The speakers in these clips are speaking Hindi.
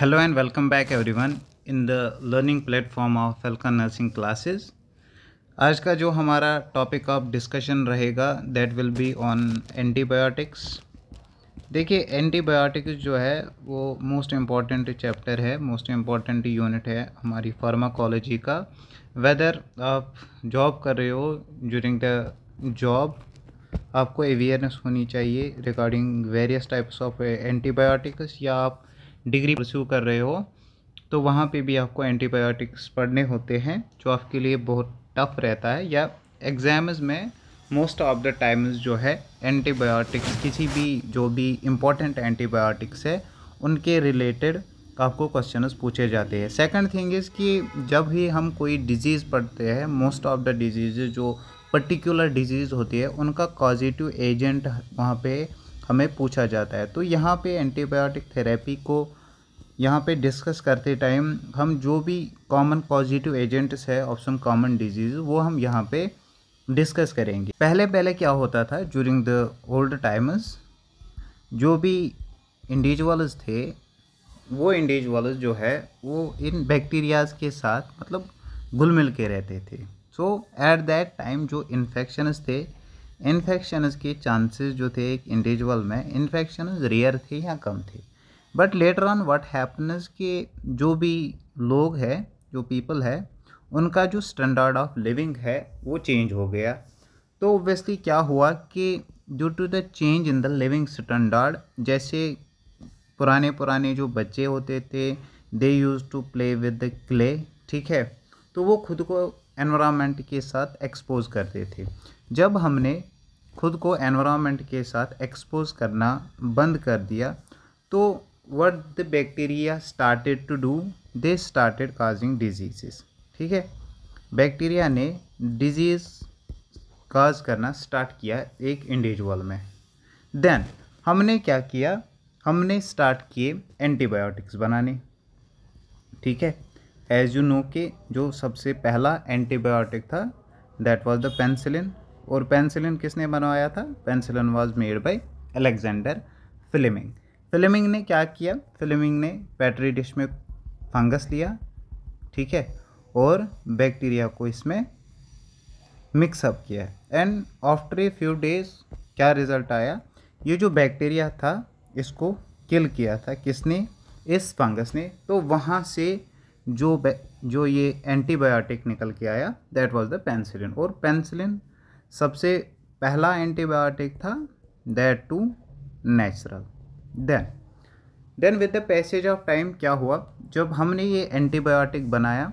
Hello and welcome back everyone in the learning platform of Falcon Nursing classes. आज का जो हमारा टॉपिक ऑफ डिस्कशन रहेगा that will be on antibiotics देखिए एंटीबायोटिक्स जो है वो मोस्ट इम्पॉर्टेंट चैप्टर है मोस्ट इम्पॉर्टेंट यूनिट है हमारी फार्माकोलॉजी का वेदर आप जॉब कर रहे हो ड्यूरिंग द जॉब आपको अवेयरनेस होनी चाहिए regarding various types of antibiotics या आप डिग्री परस्यू कर रहे हो तो वहाँ पे भी आपको एंटीबायोटिक्स पढ़ने होते हैं जो आपके लिए बहुत टफ रहता है या एग्ज़ाम्स में मोस्ट ऑफ द टाइम्स जो है एंटीबायोटिक्स किसी भी जो भी इम्पोर्टेंट एंटीबायोटिक्स है उनके रिलेटेड आपको क्वेश्चन पूछे जाते हैं सेकंड थिंग इज़ कि जब भी हम कोई डिजीज़ पढ़ते हैं मोस्ट ऑफ द डिजीज़ जो पर्टिकुलर डिजीज़ होती है उनका कॉजिटिव एजेंट वहाँ पे हमें पूछा जाता है तो यहाँ पे एंटीबायोटिक थेरेपी को यहाँ पे डिस्कस करते टाइम हम जो भी कॉमन पॉजिटिव एजेंट्स है ऑफ सम कॉमन डिजीज़ वो हम यहाँ पे डिस्कस करेंगे पहले पहले क्या होता था ज्यूरिंग द ओल्ड टाइम्स जो भी इंडिविजुअल्स थे वो इंडिविजुअल्स जो है वो इन बैक्टीरियाज के साथ मतलब घुल मिल के रहते थे सो एट दैट टाइम जो इन्फेक्शनस थे इन्फेक्शनस के चांसेस जो थे एक इंडिविजुअल में इन्फेक्शन रेयर थे या कम थे but later on what happens के जो भी लोग हैं जो पीपल है उनका जो स्टैंडर्ड ऑफ लिविंग है वो चेंज हो गया तो ओबियसली क्या हुआ कि due to the change in the living standard जैसे पुराने पुराने जो बच्चे होते थे they use to play with the clay ठीक है तो वो खुद को एनवायरनमेंट के साथ एक्सपोज करते थे जब हमने खुद को एनवायरनमेंट के साथ एक्सपोज करना बंद कर दिया तो what the bacteria started to do they started causing diseases ठीक है बैक्टीरिया ने डिजीज़ काज करना स्टार्ट किया एक इंडिविजुअल में देन हमने क्या किया हमने स्टार्ट किए एंटीबायोटिक्स बनाने ठीक है एज यू नो के जो सबसे पहला एंटीबायोटिक था दैट वाज द पेंसिलिन और पेंसिलिन किसने बनवाया था penicillin was made by Alexander Fleming Fleming ने क्या किया फिल्मिंग ने बैटरी डिश में फंगस लिया ठीक है और बैक्टीरिया को इसमें मिक्सअप किया and after a few days क्या रिज़ल्ट आया ये जो बैक्टीरिया था इसको किल किया था किसने इस फंगस ने तो वहाँ से जो जो ये एंटीबायोटिक निकल के आया दैट वाज द पेंसिलिन और पेंसिलिन सबसे पहला एंटीबायोटिक था that too natural then then with the passage of time क्या हुआ जब हमने ये एंटीबायोटिक बनाया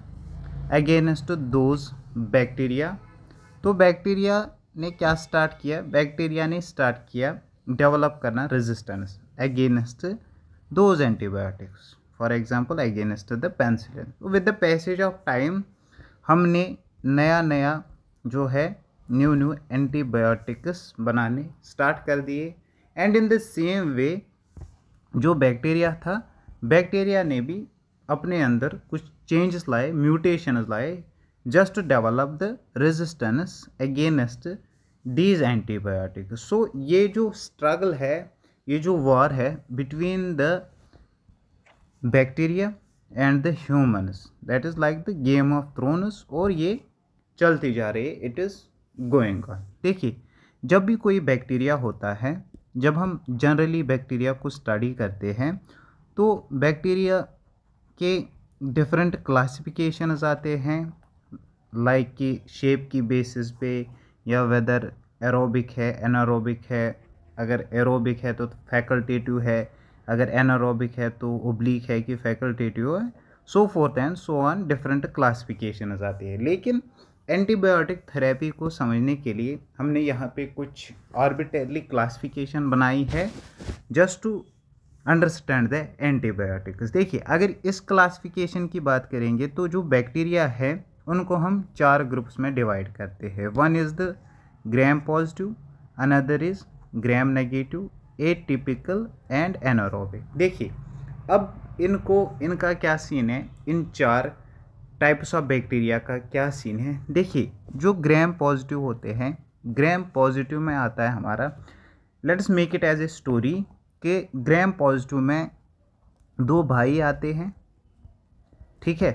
अगेंस्ट दोज बैक्टीरिया तो बैक्टीरिया ने क्या स्टार्ट किया बैक्टीरिया ने स्टार्ट किया डेवलप करना resistance against those antibiotics for example against the penicillin with the passage of time हमने नया नया जो है न्यू न्यू एंटीबायोटिक्स बनाने स्टार्ट कर दिए and in the same way जो बैक्टीरिया था बैक्टीरिया ने भी अपने अंदर कुछ चेंजेस लाए म्यूटेशंस लाए just develop the resistance against these antibiotic so ये जो स्ट्रगल है ये जो वॉर है between the bacteria and the humans that is like the Game of Thrones और ये चलती जा रही है इट इज़ गोइंग ऑन देखिए जब भी कोई बैक्टीरिया होता है जब हम जनरली बैक्टीरिया को स्टडी करते हैं तो बैक्टीरिया के डिफरेंट क्लासिफिकेशंस आते हैं लाइक like कि शेप की बेसिस पे या वेदर एरोबिक है एनारोबिक है अगर एरोबिक है तो फैकल्टेटिव है अगर एनारोबिक है तो ओब्लिक है कि फैकल्टेटिव है so forth and so on different classification आते हैं लेकिन एंटीबायोटिक थेरेपी को समझने के लिए हमने यहाँ पे कुछ ऑर्बिटली क्लासिफिकेशन बनाई है just to understand the antibiotics देखिए अगर इस क्लासिफिकेशन की बात करेंगे तो जो बैक्टीरिया है उनको हम चार ग्रुप्स में डिवाइड करते हैं one is the Graeme positive another is Gram negative atypical and anaerobic देखिए अब इनको इनका क्या सीन है इन चार टाइप्स ऑफ बैक्टीरिया का क्या सीन है देखिए जो ग्रैम पॉजिटिव होते हैं ग्रैम पॉजिटिव में आता है हमारा let's make it as a story के ग्राम पॉजिटिव में दो भाई आते हैं ठीक है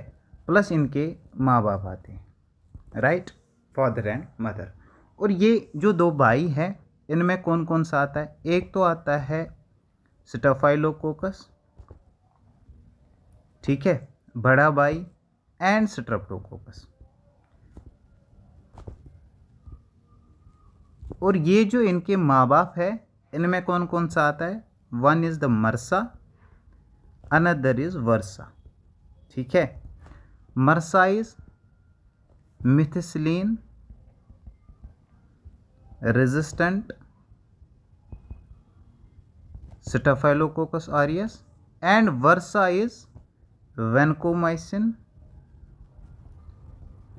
प्लस इनके माँ बाप आते हैं राइट फादर एंड मदर और ये जो दो भाई हैं इनमें कौन कौन सा आता है एक तो आता है स्टफाइलोकोकस ठीक है बड़ा भाई एंड स्ट्रेप्टोकोकस और ये जो इनके माँ बाप है इनमें कौन कौन सा आता है one is the MRSA another is VRSA ठीक है MRSA is methicillin resistant Staphylococcus aureus and VRSA is vancomycin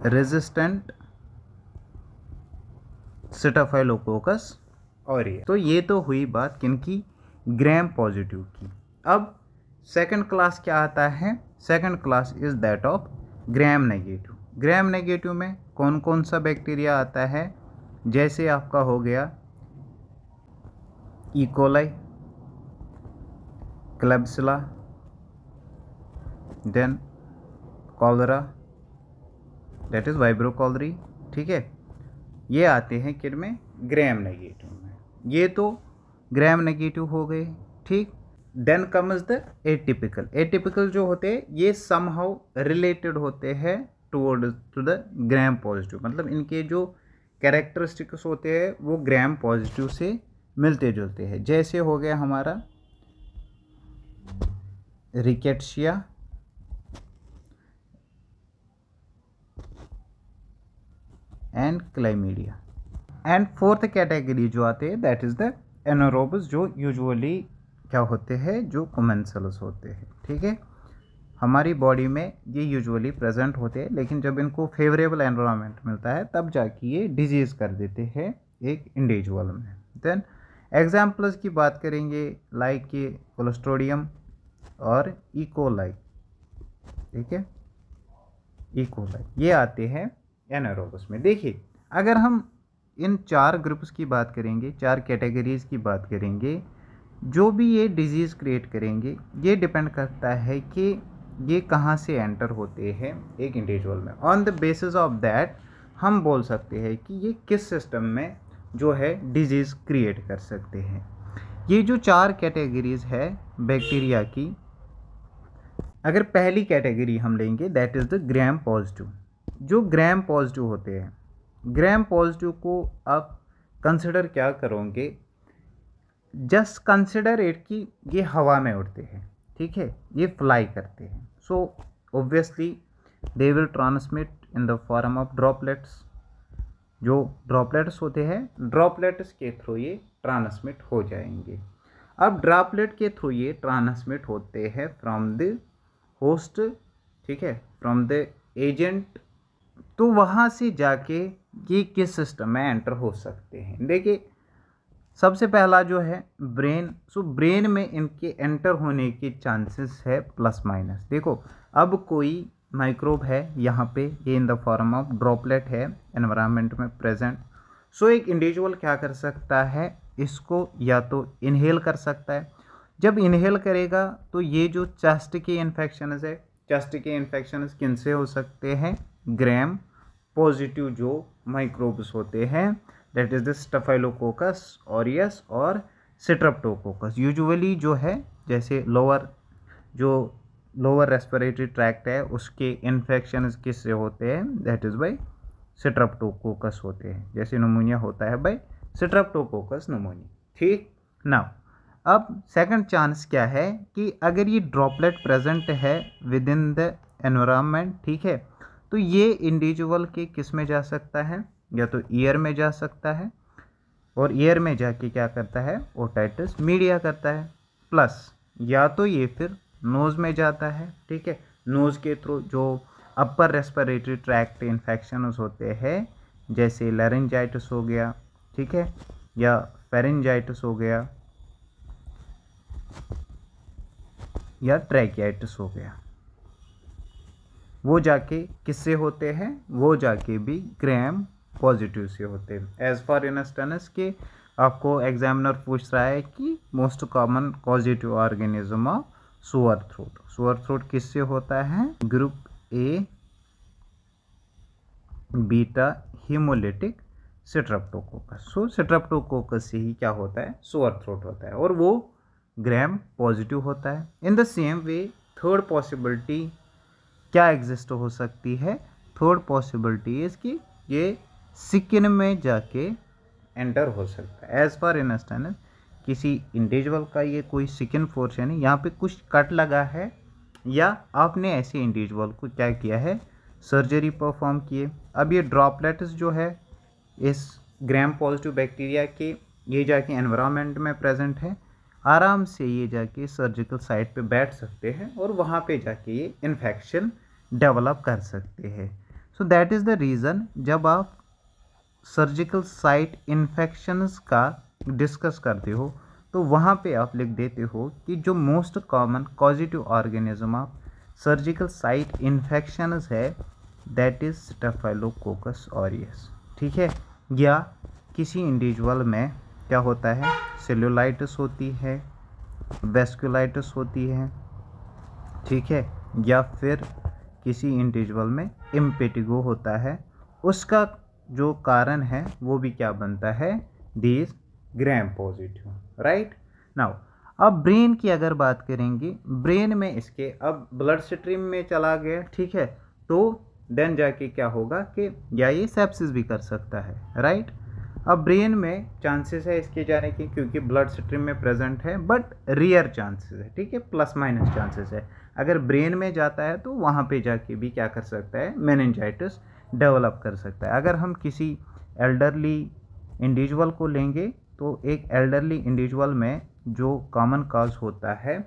resistant staphylococcus और ये तो ये तो हुई बात किनकी ग्रैम पॉजिटिव की अब सेकंड क्लास क्या आता है second class is that of Gram negative Gram negative में कौन कौन सा बैक्टीरिया आता है जैसे आपका हो गया E coli Klebsiella then cholera that is Vibrio cholerae ठीक है ये आते हैं किड में ग्रैम नेगेटिव में ये तो ग्रैम नेगेटिव हो गए ठीक then comes the atypical atypical जो होते हैं ये समहाउ रिलेटेड होते हैं toward to the Graeme positive मतलब इनके जो कैरेक्टरिस्टिक्स होते हैं वो ग्रैम पॉजिटिव से मिलते जुलते हैं जैसे हो गया हमारा rickettsia and chlamydia and fourth category जो आते हैं दैट इज़ द एनोरोबस जो यूजुअली क्या होते हैं जो कोमेंसल्स होते हैं ठीक है हमारी बॉडी में ये यूजुअली प्रेजेंट होते हैं लेकिन जब इनको फेवरेबल एनवायरनमेंट मिलता है तब जाके ये डिजीज़ कर देते हैं एक इंडिविजुअल में देन एग्जाम्पल्स की बात करेंगे लाइक ये कोलेस्ट्रोडियम और इकोलाइक e. ठीक है इकोलाइक e. ये आते हैं एनारोबस में देखिए अगर हम इन चार ग्रुप्स की बात करेंगे चार कैटेगरीज़ की बात करेंगे जो भी ये डिजीज़ क्रिएट करेंगे ये डिपेंड करता है कि ये कहाँ से एंटर होते हैं एक इंडिविजुअल में on the basis of that हम बोल सकते हैं कि ये किस सिस्टम में जो है डिजीज़ क्रिएट कर सकते हैं ये जो चार कैटेगरीज है बैक्टीरिया की अगर पहली कैटेगरी हम लेंगे that is the gram positive जो ग्राम पॉजिटिव होते हैं ग्राम पॉजिटिव को आप कंसिडर क्या करोगे जस्ट कंसिडर इट कि ये हवा में उड़ते हैं ठीक है ये फ्लाई करते हैं so obviously they will transmit in the form of droplets जो ड्रॉपलेट्स होते हैं ड्रॉपलेट्स के थ्रू ये ट्रांसमिट हो जाएंगे अब ड्रॉपलेट के थ्रू ये ट्रांसमिट होते हैं फ्रॉम द होस्ट ठीक है फ्रॉम द एजेंट तो वहाँ से जाके ये किस सिस्टम में एंटर हो सकते हैं देखिए सबसे पहला जो है ब्रेन सो ब्रेन में इनके एंटर होने के चांसेस है प्लस माइनस देखो अब कोई माइक्रोब है यहाँ पे ये in the form of droplet है एनवायरनमेंट में प्रेजेंट सो एक इंडिविजुअल क्या कर सकता है इसको या तो इनहेल कर सकता है जब इनहेल करेगा तो ये जो चेस्ट के इन्फेक्शन है चेस्ट के इन्फेक्शन किन से हो सकते हैं ग्रैम पॉजिटिव जो माइक्रोब्स होते हैं that is the staphylococcus aureus और सिट्रप्टोकोकस यूजुअली जो है जैसे लोअर जो लोअर रेस्पिरेटरी ट्रैक्ट है उसके इन्फेक्शन किससे होते हैं दैट इज़ बाई सिट्रप्टोकोकस होते हैं जैसे नमोनिया होता है बाई सिट्रप्टोकोकस नमोनिया ठीक नाउ अब सेकंड चांस क्या है कि अगर ये ड्रॉपलेट प्रेजेंट है विद इन द एनवायरनमेंट ठीक है तो ये इंडिविजुअल के किस में जा सकता है या तो ईयर में जा सकता है और ईयर में जाके क्या करता है ओटाइटिस मीडिया करता है प्लस या तो ये फिर नोज़ में जाता है ठीक है नोज़ के थ्रू जो अपर रेस्पिरेटरी ट्रैक्ट इन्फेक्शन होते हैं जैसे लरेंजाइटिस हो गया ठीक है या फेरेंजाइटिस हो गया या ट्रैकियाइटिस हो गया वो जाके किससे होते हैं वो जाके भी ग्रैम पॉजिटिव से होते हैं एज़ फॉर इंस्टेंस के आपको एग्जामिनर पूछ रहा है कि most common positive organism of sore throat sore throat किससे होता है group A beta haemolytic streptococcus so streptococcus से ही क्या होता है सुअर थ्रोट होता है और वो ग्रैम पॉजिटिव होता है in the same way third possibility क्या एग्जिस्ट हो सकती है थर्ड पॉसिबिलिटी इज़ कि ये सिकिन में जाके एंटर हो सकता है एज़ पर इन किसी इंडिविजुअल का ये कोई सिकिन फोर्स यानी यहाँ पे कुछ कट लगा है या आपने ऐसे इंडिविजुअल को क्या किया है सर्जरी परफॉर्म किए अब ये ड्रॉपलेट्स जो है इस ग्राम पॉजिटिव बैक्टीरिया के ये जाके एनवायरनमेंट में प्रेजेंट है आराम से ये जाके सर्जिकल साइट पे बैठ सकते हैं और वहाँ पे जाके ये इन्फेक्शन डेवलप कर सकते हैं so that is the reason जब आप सर्जिकल साइट इन्फेक्शंस का डिस्कस करते हो तो वहाँ पे आप लिख देते हो कि जो most common positive organism of surgical site infections है दैट इज़ स्टेफाइलोकोकस ऑरियस ठीक है या किसी इंडिविजुअल में क्या होता है सेल्यूलाइटिस होती है वेस्कुलाइटिस होती है ठीक है या फिर किसी इंडिविजुअल में इम्पेटिगो होता है उसका जो कारण है वो भी क्या बनता है these Gram positive right now अब ब्रेन की अगर बात करेंगे ब्रेन में इसके अब ब्लड स्ट्रीम में चला गया ठीक है तो देन जाके क्या होगा कि या ये सेप्सिस भी कर सकता है राइट अब ब्रेन में चांसेस है इसके जाने की क्योंकि ब्लड स्ट्रीम में प्रेजेंट है बट रियर चांसेस है ठीक है प्लस माइनस चांसेस है अगर ब्रेन में जाता है तो वहाँ पे जाके भी क्या कर सकता है मैनजाइटिस डेवलप कर सकता है अगर हम किसी एल्डरली इंडिविजुअल को लेंगे तो एक एल्डरली इंडिविजुअल में जो कॉमन काज होता है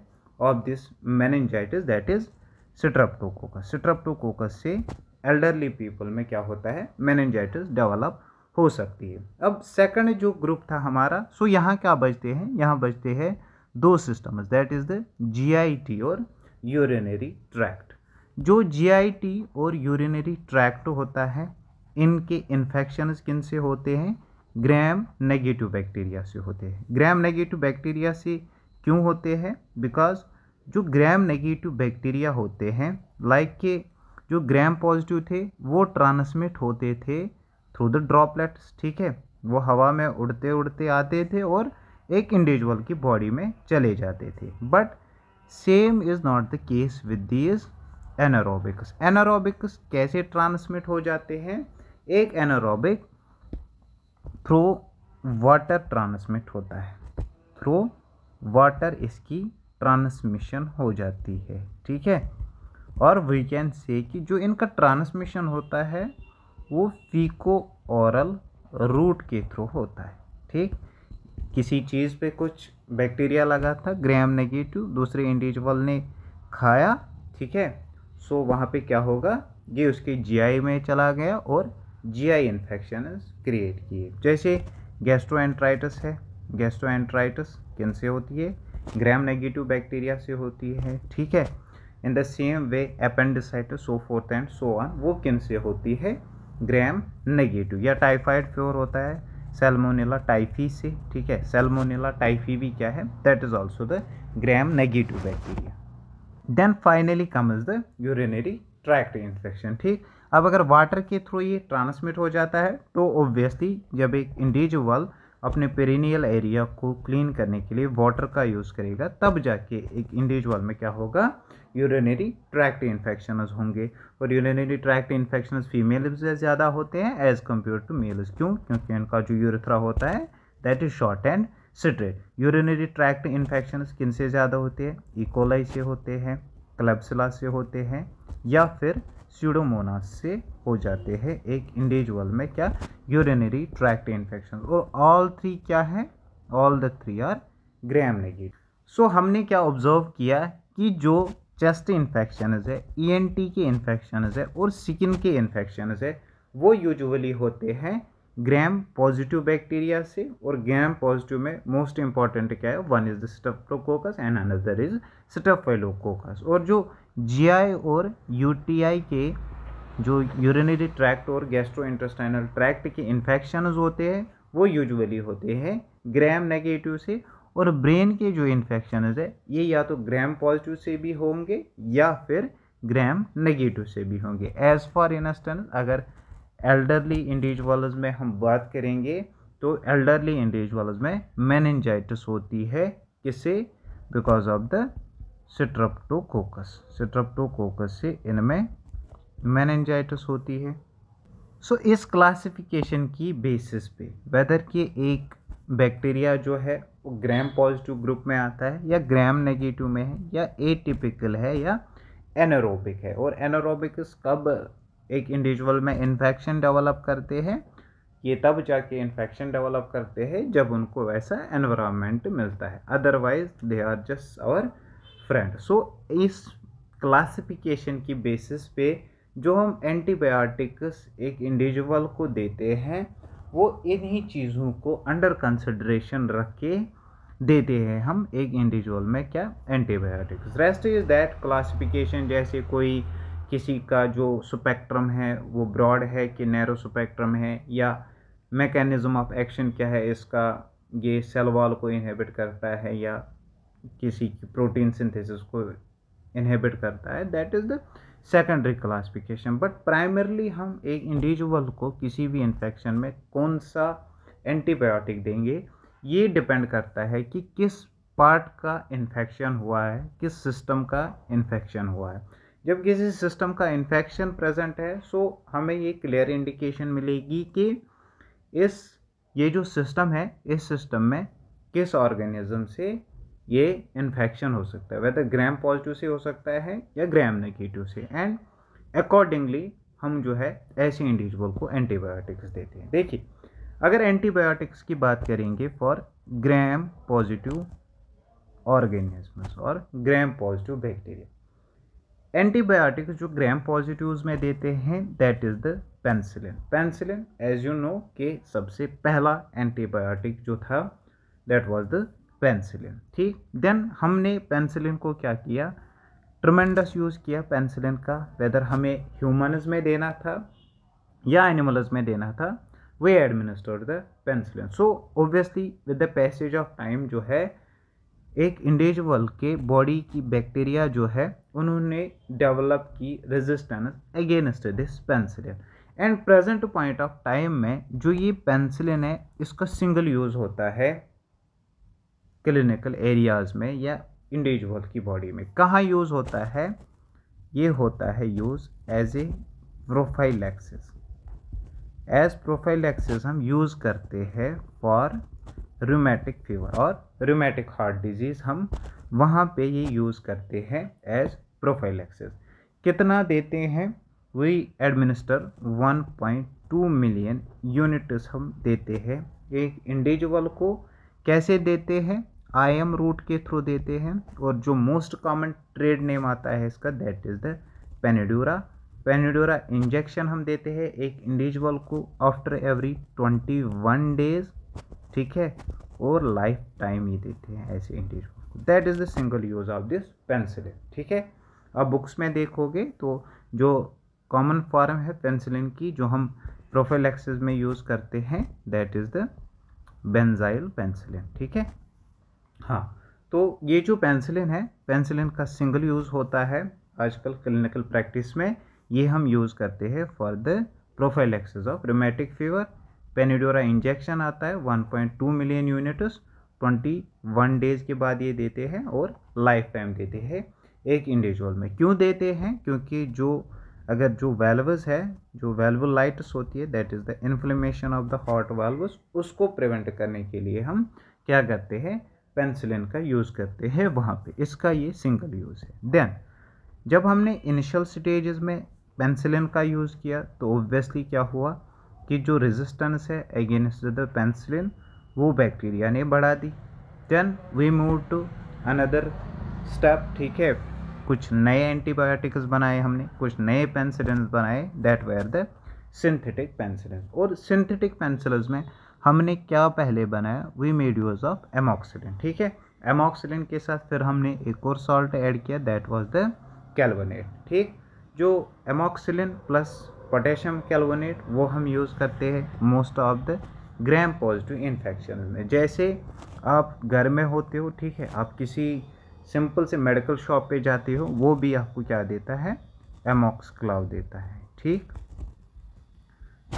of this meningitis that is streptococcus streptococcus से एल्डरली पीपल में क्या होता है मैनजाइटिस डेवलप हो सकती है अब सेकंड जो ग्रुप था हमारा सो यहाँ क्या बचते हैं यहाँ बचते हैं दो systems that is the GIT और यूरिनरी ट्रैक्ट जो जी और यूरिनरी ट्रैक्ट होता है इनके इन्फेक्शन किन से होते हैं ग्रैम नेगेटिव बैक्टीरिया से होते हैं ग्रैम नेगेटिव बैक्टीरिया से क्यों होते हैं बिकॉज जो ग्रैम नेगेटिव बैक्टीरिया होते हैं लाइक के जो ग्रैम पॉजिटिव थे वो ट्रांसमिट होते थे थ्रू द ड्रॉपलेट्स ठीक है वो हवा में उड़ते उड़ते आते थे और एक इंडिविजुअल की बॉडी में चले जाते थे but same is not the case with these anaerobics anaerobics कैसे ट्रांसमिट हो जाते हैं एक एनारोबिक थ्रू वाटर ट्रांसमिट होता है थ्रू वाटर इसकी ट्रांसमिशन हो जाती है ठीक है और वी कैन से कि जो इनका ट्रांसमिशन होता है वो फीको औरल रूट के थ्रू होता है ठीक किसी चीज़ पे कुछ बैक्टीरिया लगा था ग्राम नेगेटिव दूसरे इंडिविजुअल ने खाया ठीक है सो वहाँ पे क्या होगा ये उसके जीआई में चला गया और जीआई इन्फेक्शन क्रिएट किए जैसे गैस्ट्रो है एंट्राइटस किन से होती है ग्राम नेगेटिव बैक्टीरिया से होती है ठीक है in the same way appendicitis so forth and so on वो किन से होती है ग्राम नेगेटिव या टाइफाइड फ्योर होता है सेलमोनेला टाइफी से ठीक है सेलमोनेला टाइफी भी क्या है that is also the gram negative bacteria then finally come is the urinary tract infection ठीक अब अगर वाटर के थ्रू ये ट्रांसमिट हो जाता है तो ओब्वियसली जब एक इंडिविजुअल अपने पेरिनियल एरिया को क्लीन करने के लिए वाटर का यूज़ करेगा तब जाके एक इंडिविजुअल में क्या होगा यूरिनरी ट्रैक्ट इन्फेक्शन होंगे और यूरिनरी ट्रैक्ट इन्फेक्शन फीमेल से ज़्यादा होते हैं एज़ कम्पेयर टू मेल्स क्यों क्योंकि इनका जो यूरिथ्रा होता है that is short and straight urinary tract infection किन से ज़्यादा होते हैं इकोलाई e. से होते हैं क्लब्सिला से होते हैं या फिर सीडोमोनास से हो जाते हैं एक इंडिविजुअल में क्या यूरिनरी ट्रैक्ट इन्फेक्शन और ऑल थ्री क्या है all the three are Gram negative so हमने क्या ऑब्जर्व किया कि जो चेस्ट इन्फेक्शनज है टी के इन्फेक्शनज है और स्किन के इन्फेक्शनज है वो यूजुअली होते हैं ग्रैम पॉजिटिव बैक्टीरिया से और ग्रैम पॉजिटिव में मोस्ट इंपॉर्टेंट क्या है one is the streptococcus and another is staphylococcus और जो जी और यू के जो यूरिनरी ट्रैक्ट और गैस्ट्रो इंटेस्टाइनल ट्रैक्ट के इन्फेक्शन होते हैं वो यूजुअली होते हैं ग्रैम नेगेटिव से और ब्रेन के जो इन्फेक्शन है ये या तो ग्रैम पॉजिटिव से भी होंगे या फिर ग्रैम नेगेटिव से भी होंगे एज फॉर इंस्टेंस अगर एल्डरली इंडिविजुअल्स में हम बात करेंगे तो एल्डरली इंडिविजुअल्स में मैनजाइटिस होती है किसे because of the streptococcus streptococcus से इनमें मैनजाइटिस होती है सो so, इस क्लासिफिकेशन की बेसिस पे वेदर के एक बैक्टीरिया जो है वो ग्रैम पॉजिटिव ग्रुप में आता है या ग्रैम नेगेटिव में है या एटिपिकल है या एनरोबिक है और एनरोबिक कब एक इंडिविजुअल में इन्फेक्शन डेवलप करते हैं ये तब जाके इन्फेक्शन डेवलप करते हैं जब उनको ऐसा एनवायरनमेंट मिलता है otherwise they are just our friend so इस क्लासिफिकेशन की बेसिस पे जो हम एंटीबायोटिक्स एक इंडिविजुअल को देते हैं वो इन्हीं चीज़ों को अंडर कंसिड्रेशन रख के देते हैं हम एक इंडिविजुअल में क्या antibiotics rest is that classification जैसे कोई किसी का जो स्पेक्ट्रम है वो ब्रॉड है कि नैरो स्पेक्ट्रम है या मैकेनिज़्म ऑफ एक्शन क्या है इसका ये सेल वॉल को इनहेबिट करता है या किसी की प्रोटीन सिंथेसिस को इनहेबिट करता है that is the secondary classification but primarily हम एक इंडिविजुअल को किसी भी इन्फेक्शन में कौन सा एंटीबायोटिक देंगे ये डिपेंड करता है कि किस पार्ट का इन्फेक्शन हुआ है किस सिस्टम का इन्फेक्शन हुआ है जब किसी सिस्टम का इन्फेक्शन प्रेजेंट है सो हमें ये क्लियर इंडिकेशन मिलेगी कि इस ये जो सिस्टम है इस सिस्टम में किस ऑर्गेनिज्म से ये इन्फेक्शन हो सकता है वेदर ग्रैम पॉजिटिव से हो सकता है या ग्रैम नेगेटिव से एंड अकॉर्डिंगली हम जो है ऐसे इंडिविजुअल को एंटीबायोटिक्स देते हैं देखिए अगर एंटीबायोटिक्स की बात करेंगे फॉर ग्रैम पॉजिटिव ऑर्गेनिजम्स और ग्राम पॉजिटिव बैक्टीरिया एंटीबायोटिक जो ग्राम पॉजिटिव्स में देते हैं that is the penicillin penicillin as you know के सबसे पहला एंटीबायोटिक जो था दैट वाज द पेंसिलिन ठीक देन हमने पेंसिलिन को क्या किया ट्रमेंडस यूज़ किया पेंसिलिन का वेदर हमें ह्यूमनज में देना था या एनिमल्स में देना था we administer the penicillin so obviously with the passage of time जो है एक इंडिविजुअल के बॉडी की बैक्टीरिया जो है उन्होंने डेवलप की resistance against this penicillin and present point of time में जो ये पेंसिलिन है इसका सिंगल यूज़ होता है क्लिनिकल एरियाज में या इंडिविजुअल की बॉडी में कहाँ यूज़ होता है ये होता है use as a prophylaxis as prophylaxis हम यूज़ करते हैं फॉर रूमेटिक फीवर और रूमेटिक हार्ट डिजीज़ हम वहाँ पे ये यूज़ करते हैं एज प्रोफाइल एक्सेस कितना देते हैं वी एडमिनिस्टर 1.2 मिलियन यूनिट्स हम देते हैं एक इंडिविजुअल को कैसे देते हैं आई एम रूट के थ्रू देते हैं और जो मोस्ट कॉमन ट्रेड नेम आता है इसका that is the Penidure Penidure injection हम देते हैं एक इंडिविजुअल को after every twenty one days ठीक है और लाइफ टाइम ही देते हैं ऐसे इंटीज को that is the single use of this penicillin ठीक है अब बुक्स में देखोगे तो जो कॉमन फॉर्म है पेंसिलिन की जो हम प्रोफेलेक्सिस में यूज़ करते हैं that is the benzyl penicillin ठीक है हाँ तो ये जो पेंसिलिन है पेंसिलिन का सिंगल यूज़ होता है आजकल क्लिनिकल प्रैक्टिस में ये हम यूज़ करते हैं for the prophylaxis of rheumatic fever Penidure injection आता है 1.2 मिलियन यूनिट्स 21 डेज के बाद ये देते हैं और लाइफ टाइम देते हैं एक इंडिविजुअल में क्यों देते हैं क्योंकि जो अगर जो वेल्वस है जो वेल्वोलाइट्स होती है that is the inflammation of the heart valves उसको प्रिवेंट करने के लिए हम क्या करते हैं पेंसिलिन का यूज़ करते हैं वहाँ पे इसका ये सिंगल यूज़ है देन जब हमने इनिशियल स्टेजेस में पेंसिलिन का यूज़ किया तो ऑब्वियसली क्या हुआ कि जो रेजिस्टेंस है अगेंस्ट द पेंसिलिन वो बैक्टीरिया ने बढ़ा दी then we move to another step ठीक है कुछ नए एंटीबायोटिक्स बनाए हमने कुछ नए पेंसिलिन बनाए that were the synthetic penicillin और सिंथेटिक पेंसिल्स में हमने क्या पहले बनाया we made use of amoxicillin ठीक है एमोक्सिलिन के साथ फिर हमने एक और सॉल्ट ऐड किया दैट वाज द कैलवनेट ठीक जो एमोक्सिलिन प्लस पोटेशियम कैल्वोनेट वो हम यूज़ करते हैं most of the gram positive infection में जैसे आप घर में होते हो ठीक है आप किसी सिंपल से मेडिकल शॉप पे जाते हो वो भी आपको क्या देता है एमोक्स क्लाव देता है ठीक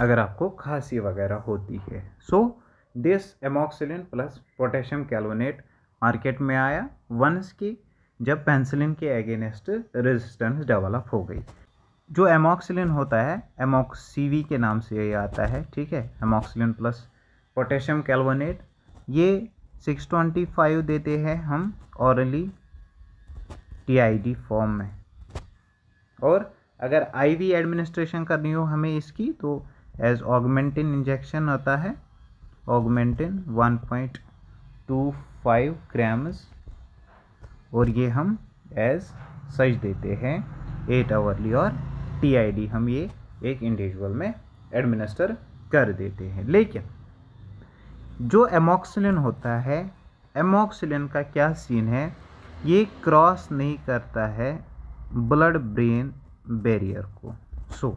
अगर आपको खांसी वगैरह होती है so this amoxicillin plus potassium clavulanate market में आया वंस की जब पेंसिलिन के अगेनेस्ट रेजिस्टेंस डेवलप हो गई जो एमोक्सिलिन होता है एमोक्सीवी के नाम से ये आता है ठीक है एमोक्सिलिन प्लस पोटेशियम कैल्वोनेट ये 625 देते हैं हम औरली टीआईडी फॉर्म में और अगर आईवी एडमिनिस्ट्रेशन करनी हो हमें इसकी तो एज ऑगमेंटिन इंजेक्शन होता है ऑगमेंटिन 1.25 ग्राम्स और ये हम एज सच देते हैं एट आवरली और टीआईडी हम ये एक इंडिविजुअल में एडमिनिस्टर कर देते हैं लेकिन जो एमोक्सिलिन होता है एमोक्सिलिन का क्या सीन है ये क्रॉस नहीं करता है ब्लड ब्रेन बैरियर को सो so,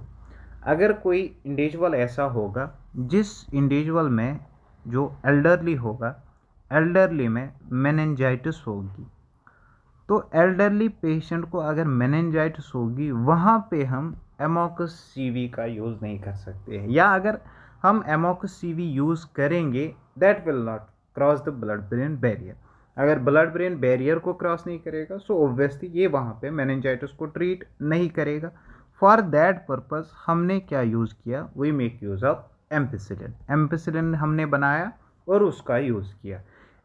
अगर कोई इंडिविजुअल ऐसा होगा जिस इंडिविजुअल में जो एल्डरली होगा एल्डरली में मैनजाइटिस होगी तो एल्डरली पेशेंट को अगर मैनेजाइटस होगी वहाँ पे हम एमोकस सीवी का यूज़ नहीं कर सकते हैं या अगर हम एमोकस सीवी यूज़ करेंगे that will not cross the blood brain barrier अगर ब्लड ब्रेन बैरियर को क्रॉस नहीं करेगा सो ऑब्वियसली ये वहाँ पे मैनजाइटिस को ट्रीट नहीं करेगा फॉर दैट पर्पज़ हमने क्या यूज़ किया we make use of ampicillin ampicillin हमने बनाया और उसका यूज़ किया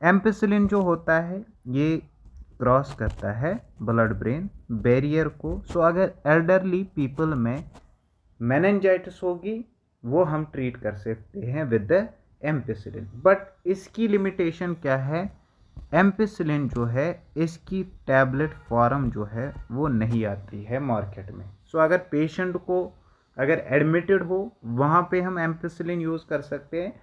एम्पिसिलिन जो होता है ये क्रॉस करता है ब्लड ब्रेन बैरियर को सो अगर एल्डरली पीपल में मैनजाइटिस होगी वो हम ट्रीट कर सकते हैं विद द एम्पिसिलिन बट इसकी लिमिटेशन क्या है एम्पिसिलिन जो है इसकी टैबलेट फॉर्म जो है वो नहीं आती है मार्केट में सो so, अगर पेशेंट को अगर एडमिटेड हो वहाँ पे हम एम्पिसिलिन यूज़ कर सकते हैं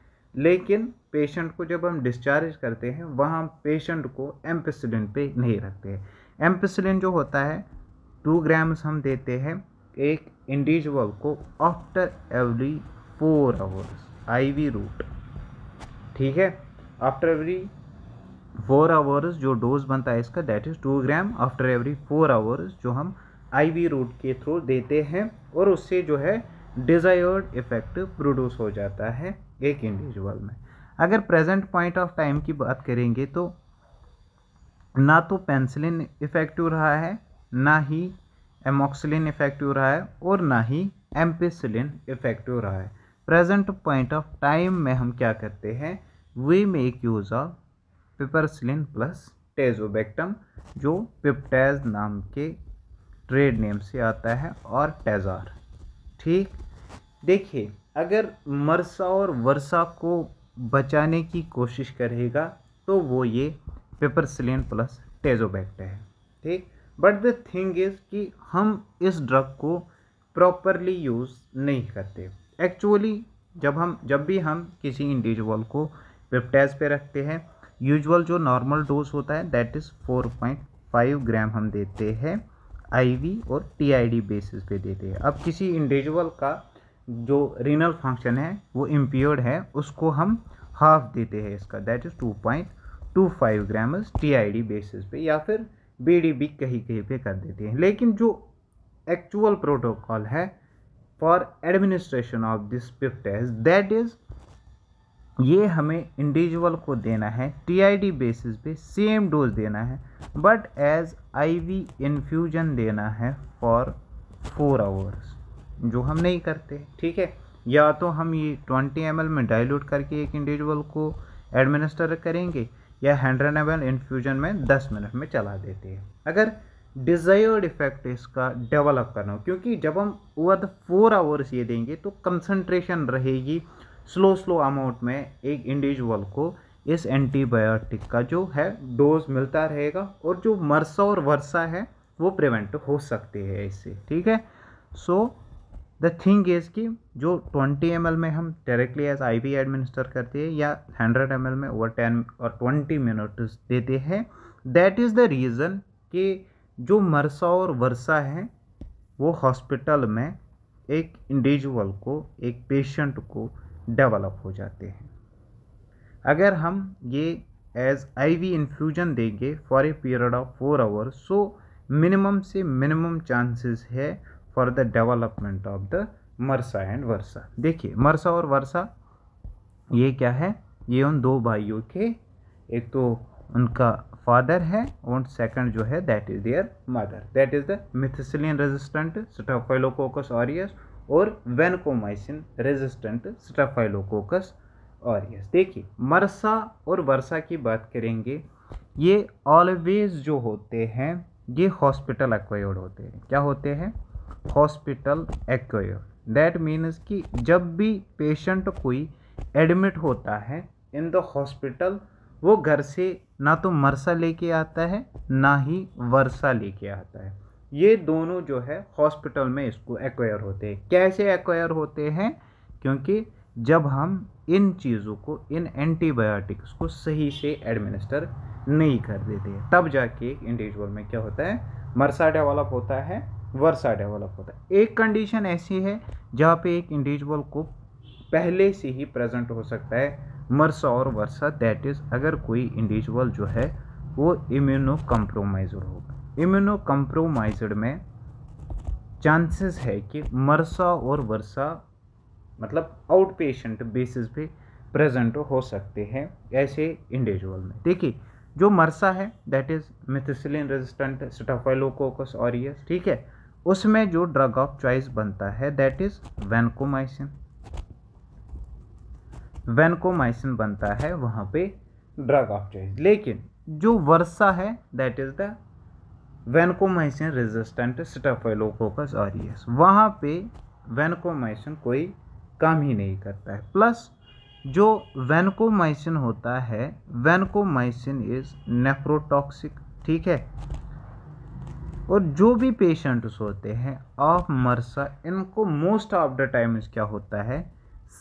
लेकिन पेशेंट को जब हम डिस्चार्ज करते हैं वहाँ हम पेशेंट को एम्पेसिलिन पे नहीं रखते हैं एम्पेसिलिन जो होता है टू ग्राम्स हम देते हैं एक इंडिविजुअल को after every four hours IV route ठीक है आफ्टर एवरी फोर आवर्स जो डोज बनता है इसका that is two gram after every four hours जो हम आईवी रूट के थ्रू देते हैं और उससे जो है डिज़ायर्ड इफेक्ट प्रोड्यूस हो जाता है एक इंडिविजुअल में अगर प्रेजेंट पॉइंट ऑफ टाइम की बात करेंगे तो ना तो पेंसिलिन इफेक्टिव रहा है ना ही एमोक्सिलिन इफेक्टिव रहा है और ना ही एम्पिसिलिन इफेक्टिव रहा है प्रेजेंट पॉइंट ऑफ टाइम में हम क्या करते हैं we make use of piperacillin plus tazobactam जो पिपटेज नाम के ट्रेड नेम से आता है और टेजार ठीक देखिए अगर मरसा और वर्षा को बचाने की कोशिश करेगा तो वो ये पेपर पेपरसिलिन प्लस टेजोबैक्ट है ठीक बट द थिंग इज़ कि हम इस ड्रग को प्रॉपरली यूज़ नहीं करते एक्चुअली जब हम जब भी हम किसी इंडिविजुअल को पेप्टाइज पे रखते हैं यूजुअल जो नॉर्मल डोज होता है that is four point five gram हम देते हैं आईवी और टीआईडी बेसिस पे देते हैं अब किसी इंडिविजुअल का जो रीनल फंक्शन है वो इम्प्योर्ड है उसको हम हाफ देते हैं इसका that is two point two five grams T I D basis पे या फिर बी डी बी कहीं कहीं पे कर देते हैं लेकिन जो एक्चुअल प्रोटोकॉल है for administration of this pip taz that is ये हमें इंडिविजुअल को देना है टीआईडी बेसिस पे सेम डोज देना है बट एज आईवी इन्फ्यूजन देना है फॉर फोर आवर्स जो हम नहीं करते ठीक है या तो हम ये ट्वेंटी एम में डाइल्यूट करके एक इंडिविजुअल को एडमिनिस्टर करेंगे या हंड्रेड एम इन्फ्यूजन में दस मिनट में चला देते हैं अगर डिज़ायर्ड इफेक्ट इसका डेवलप करना हो क्योंकि जब हम ओवर द फोर आवर्स ये देंगे तो कंसंट्रेशन रहेगी स्लो स्लो अमाउंट में एक इंडिविजुअल को इस एंटीबायोटिक का जो है डोज मिलता रहेगा और जो मरसा और वर्षा है वो प्रिवेंट हो सकती है इससे ठीक है so so, the thing is कि जो 20 एम में हम directly as I V administer करते हैं या 100 एम में ओवर 10 और 20 मिनट्स देते हैं दैट इज़ द रीज़न कि जो मरसा और वर्षा है वो हॉस्पिटल में एक इंडिविजुअल को एक पेशेंट को डेवलप हो जाते हैं अगर हम ये एज आई वी इन्फ्यूजन देंगे for a period of four hours so minimum से मिनिमम चांसेस है for the development of the MRSA and VRSA देखिए मरसा और वर्षा ये क्या है ये उन दो भाइयों के एक तो उनका फादर है और सेकंड जो है दैट इज़ देयर मदर that is the methicillin resistant staphylococcus aureus और वेनकोमाइसिन रेजिस्टेंट स्टाफाइलोकोकस ऑरियस देखिए मरसा और वर्षा की बात करेंगे ये ऑलवेज जो होते हैं ये हॉस्पिटल एक्वायर्ड होते हैं क्या होते हैं हॉस्पिटल एक्वायर दैट मीन्स कि जब भी पेशेंट कोई एडमिट होता है इन द हॉस्पिटल वो घर से ना तो मरसा लेके आता है ना ही वर्षा लेके आता है ये दोनों जो है हॉस्पिटल में इसको एक्वायर होते हैं कैसे एक्वायर होते हैं क्योंकि जब हम इन चीज़ों को इन एंटीबायोटिक्स को सही से एडमिनिस्टर नहीं कर देते तब जाके इंडिविजुअल में क्या होता है मरसा डेवलप होता है वर्षा डेवलप मतलब होता है एक कंडीशन ऐसी है जहाँ पे एक इंडिविजुअल को पहले से ही प्रेजेंट हो सकता है मरसा और वर्षा दैट इज़ अगर कोई इंडिविजुअल जो है वो इम्यूनो कम्प्रोमाइज होगा इम्यूनो कम्प्रोमाइज में चांसेस है कि मरसा और वर्षा मतलब आउट पेशेंट बेसिस पे प्रेजेंट हो सकते हैं ऐसे इंडिविजुअल में देखिए जो मरसा है that is methicillin resistant staphylococcus aureus ठीक है उसमें जो ड्रग ऑफ चॉइस बनता है दैट इज वैनकोमाइसिन वैनकोमाइसिन बनता है वहाँ पे ड्रग ऑफ चॉइस लेकिन जो वर्षा है that is the vancomycin resistant staphylococcus aureus वहाँ पे वैनकोमाइसिन कोई काम ही नहीं करता है प्लस जो वैनकोमाइसिन होता है वैनकोमाइसिन इज नेफ्रोटॉक्सिक ठीक है और जो भी पेशेंट्स होते हैं ऑफ मरसा इनको मोस्ट ऑफ द टाइम क्या होता है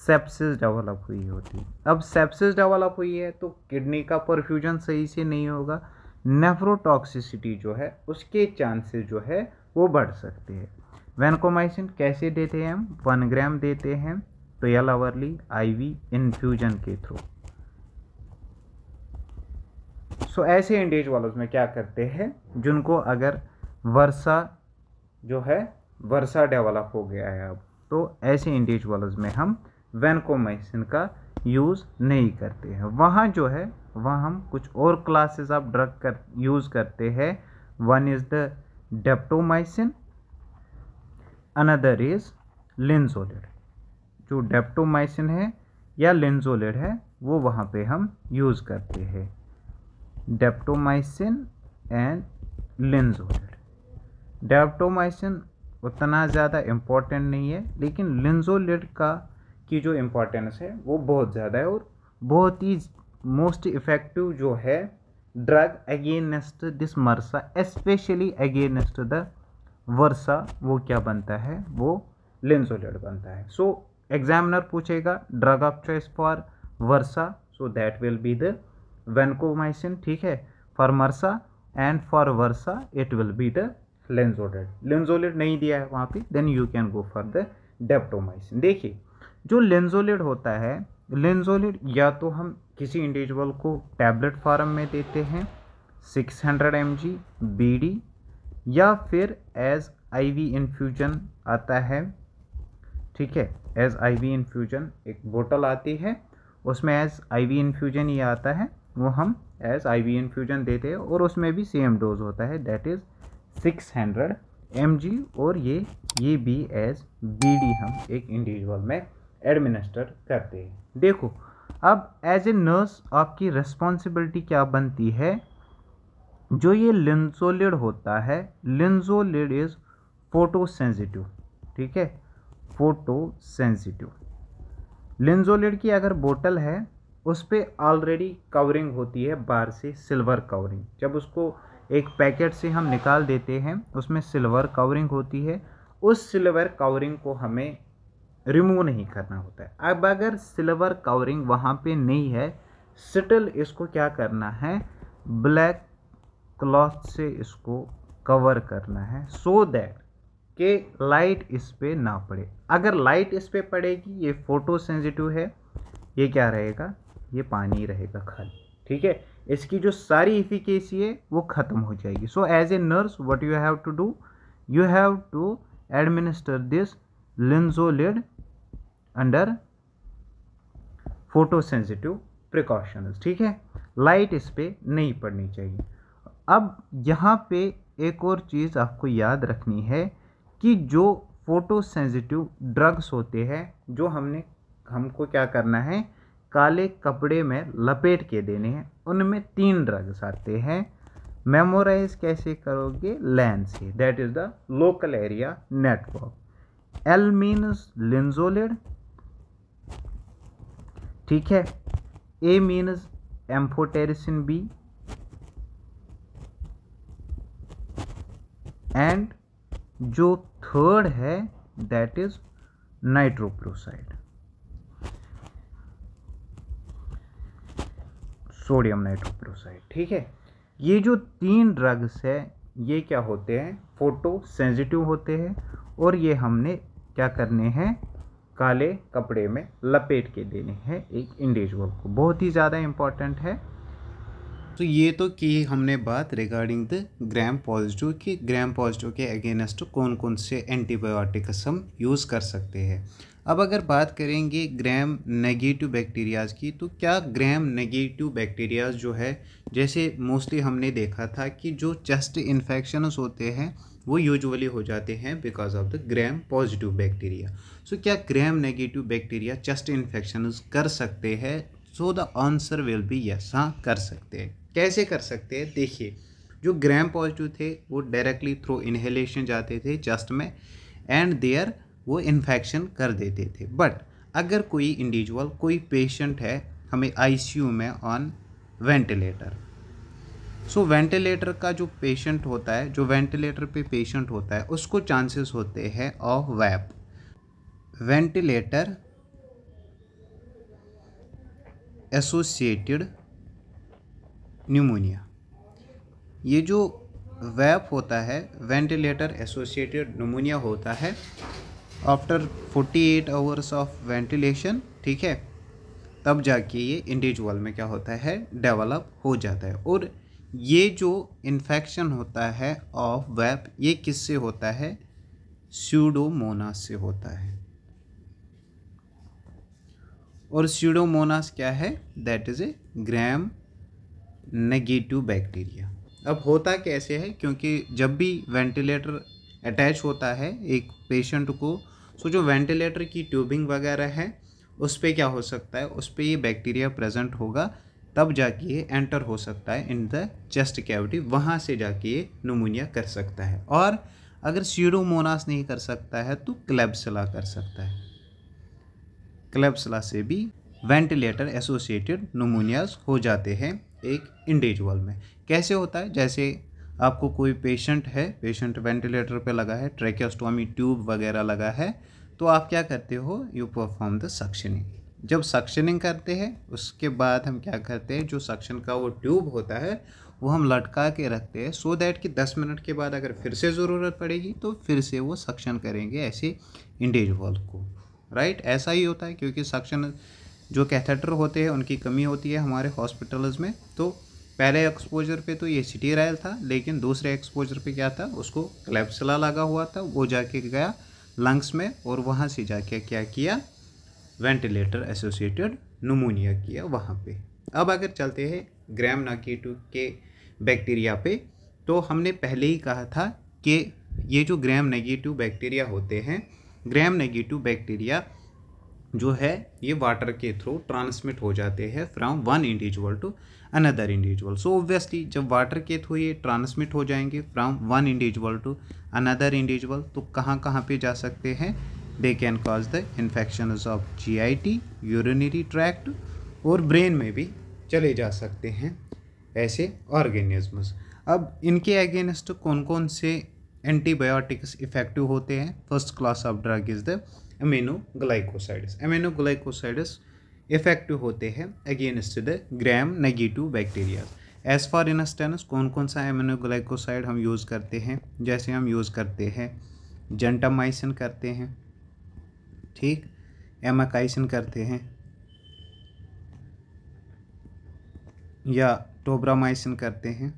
सेप्सिस डेवलप हुई होती है अब सेप्सिस डेवलप हुई है तो किडनी का परफ्यूजन सही से नहीं होगा नेफ्रोटॉक्सिसिटी जो है उसके चांसेस जो है वो बढ़ सकते हैं वैनकोमाइसिन कैसे देते हैं हम वन ग्राम देते हैं ट्वेल तो आवरली आईवी इन्फ्यूजन के थ्रू सो so, ऐसे इंडिविजुअल्स में क्या करते हैं जिनको अगर वर्षा जो है वर्षा डेवलप हो गया है अब तो ऐसे इंडिविजुअल्स में हम वैनकोमाइसिन का यूज़ नहीं करते हैं वहाँ जो है वहाँ हम कुछ और क्लासेस ऑफ ड्रग कर यूज़ करते हैं one is the daptomycin another is linezolid जो डेप्टोमाइसिन है या लिंजोलिड है वो वहाँ पे हम यूज़ करते हैं डेप्टोमाइसिन एंड लिंजोलिड डेप्टोमाइसिन उतना ज़्यादा इम्पोर्टेंट नहीं है लेकिन लिंजोलिड का की जो इम्पोर्टेंस है वो बहुत ज़्यादा है और बहुत ही मोस्ट इफ़ेक्टिव जो है drug against this MRSA specially against the VRSA वो क्या बनता है वो लेंसोलेट बनता है सो एग्जामिनर पूछेगा drug of choice for VRSA so that will be the vancomycin ठीक है for MRSA and for VRSA it will be the linezolid linezolid नहीं दिया है वहाँ पे then you can go for the daptomycin देखिए जो लेंजोलेट होता है लेंजोलेट या तो हम किसी इंडिविजुअल को टैबलेट फार्म में देते हैं 600 hundred M G B D या फिर एज आईवी इन्फ्यूजन आता है ठीक है एज आईवी इन्फ्यूजन एक बोतल आती है उसमें एज आईवी इन्फ्यूजन ये आता है वो हम एज आईवी इन्फ्यूजन देते हैं और उसमें भी सेम डोज होता है that is six hundred M G और ये ये भी एज बी डी हम एक इंडिविजुअल में एडमिनिस्टर करते हैं देखो अब एज ए नर्स आपकी रिस्पॉन्सिबिलिटी क्या बनती है जो ये लिंजोलिड होता है लिंजोलिड इज़ फोटो सेंसिटिव ठीक है फोटो सेंसिटिव लिंजोलिड की अगर बोतल है उस पर ऑलरेडी कवरिंग होती है बाहर से सिल्वर कवरिंग जब उसको एक पैकेट से हम निकाल देते हैं उसमें सिल्वर कवरिंग होती है उस सिल्वर कवरिंग को हमें रिमूव नहीं करना होता है अब अगर सिल्वर कवरिंग वहाँ पे नहीं है सिटल इसको क्या करना है ब्लैक क्लॉथ से इसको कवर करना है सो so दैट के लाइट इस पर ना पड़े अगर लाइट इस पर पड़ेगी ये फोटो सेंसिटिव है ये क्या रहेगा ये पानी रहेगा खाली ठीक है इसकी जो सारी इफिकेसी है वो ख़त्म हो जाएगी so as a nurse what you have to do you have to administer this linezolid under photosensitive precautions ठीक है लाइट इस पर नहीं पड़नी चाहिए अब यहाँ पे एक और चीज़ आपको याद रखनी है कि जो फोटोसेंसिटिव ड्रग्स होते हैं जो हमने हमको क्या करना है काले कपड़े में लपेट के देने हैं उनमें तीन ड्रग्स आते हैं मेमोराइज कैसे करोगे लैंड से that is the local area network L means linezolid ठीक है A means amphotericin B and जो थर्ड है that is nitroprusside sodium nitroprusside ठीक है ये जो तीन ड्रग्स है ये क्या होते हैं फोटो सेंसिटिव होते हैं और ये हमने क्या करने हैं काले कपड़े में लपेट के देने हैं एक इंडिविजुअल को बहुत ही ज़्यादा इम्पॉर्टेंट है तो ये तो की हमने बात रिगार्डिंग द ग्राम पॉजिटिव कि ग्राम पॉजिटिव के अगेंस्ट कौन कौन से एंटीबायोटिक्स हम यूज़ कर सकते हैं अब अगर बात करेंगे ग्रैम नेगेटिव बैक्टीरियाज़ की तो क्या ग्रैम नेगेटिव बैक्टीरियाज़ जो है जैसे मोस्टली हमने देखा था कि जो चेस्ट इन्फेक्शनस होते हैं वो यूजुअली हो जाते हैं because of the Graeme positive bacteria so क्या gram negative bacteria chest infection कर सकते हैं so the answer will be yes हाँ कर सकते हैं कैसे कर सकते हैं देखिए जो ग्रैम पॉजिटिव थे वो डायरेक्टली थ्रू इन्हेलेशन जाते थे चेस्ट में एंड देयर वो इन्फेक्शन कर देते थे बट अगर कोई इंडिविजुअल कोई पेशेंट है हमें आईसीयू में on ventilator so so, ventilator का जो पेशेंट होता है जो वेंटिलेटर पे पेशेंट होता है उसको चांसेस होते हैं of VAP ventilator associated pneumonia ये जो वैप होता है वेंटिलेटर एसोसिएटेड न्यूमोनिया होता है आफ्टर 48 आवर्स ऑफ वेंटिलेशन ठीक है तब जाके ये इंडिविजुअल में क्या होता है डेवलप हो जाता है और ये जो इन्फेक्शन होता है ऑफ वेब ये किससे होता है स्यूडोमोनास से होता है और स्यूडोमोनास क्या है that is a gram negative bacteria अब होता कैसे है क्योंकि जब भी वेंटिलेटर अटैच होता है एक पेशेंट को सो जो वेंटिलेटर की ट्यूबिंग वगैरह है उस पर क्या हो सकता है उस पर ये बैक्टीरिया प्रेजेंट होगा तब जाके ये एंटर हो सकता है इन द चेस्ट कैविटी वहाँ से जाके ये नमूनिया कर सकता है और अगर सीरोमोनास नहीं कर सकता है तो क्लेब्सला कर सकता है क्लेब्सला से भी वेंटिलेटर एसोसिएटेड नमूनियाज हो जाते हैं एक इंडिविजुअल में कैसे होता है जैसे आपको कोई पेशेंट है पेशेंट वेंटिलेटर पे लगा है ट्रेकियोस्टोमी ट्यूब वगैरह लगा है तो आप क्या करते हो यू परफॉर्म द सक्शनिंग जब सक्शनिंग करते हैं उसके बाद हम क्या करते हैं जो सक्शन का वो ट्यूब होता है वो हम लटका के रखते हैं सो दैट कि 10 मिनट के बाद अगर फिर से ज़रूरत पड़ेगी तो फिर से वो सक्शन करेंगे ऐसे इंडिविजुअल को राइट ऐसा ही होता है क्योंकि सक्शन जो कैथेटर होते हैं उनकी कमी होती है हमारे हॉस्पिटल्स में तो पहले एक्सपोजर पे तो ये सिटी रायल था लेकिन दूसरे एक्सपोजर पे क्या था उसको क्लैप्सला लगा हुआ था वो जाके गया लंग्स में और वहाँ से जाके क्या किया वेंटिलेटर एसोसिएटेड नमूनिया किया वहाँ पे अब अगर चलते हैं ग्राम नाकेटू के बैक्टीरिया पे तो हमने पहले ही कहा था कि ये जो ग्राम नेगेटिव बैक्टीरिया होते हैं ग्राम नेगेटिव बैक्टीरिया जो है ये वाटर के थ्रू ट्रांसमिट हो जाते हैं from one individual to another individual so obviously जब वाटर के थ्रू ये ट्रांसमिट हो जाएंगे from one individual to another individual तो कहाँ कहाँ पे जा सकते हैं they can cause the infection of G I T urinary tract और ब्रेन में भी चले जा सकते हैं ऐसे ऑर्गेनिजम्स अब इनके अगेंस्ट कौन कौन से एंटीबायोटिक्स इफेक्टिव होते हैं first class of drug is the amino glycosides amino glycosides effective होते हैं against the gram negative bacteria as for instance कौन कौन सा एमिनोग्लाइकोसाइड हम यूज़ करते हैं जैसे हम यूज़ करते हैं जेंटामाइसिन करते हैं ठीक एमाकाइसिन करते हैं या टोब्रामाइसिन करते हैं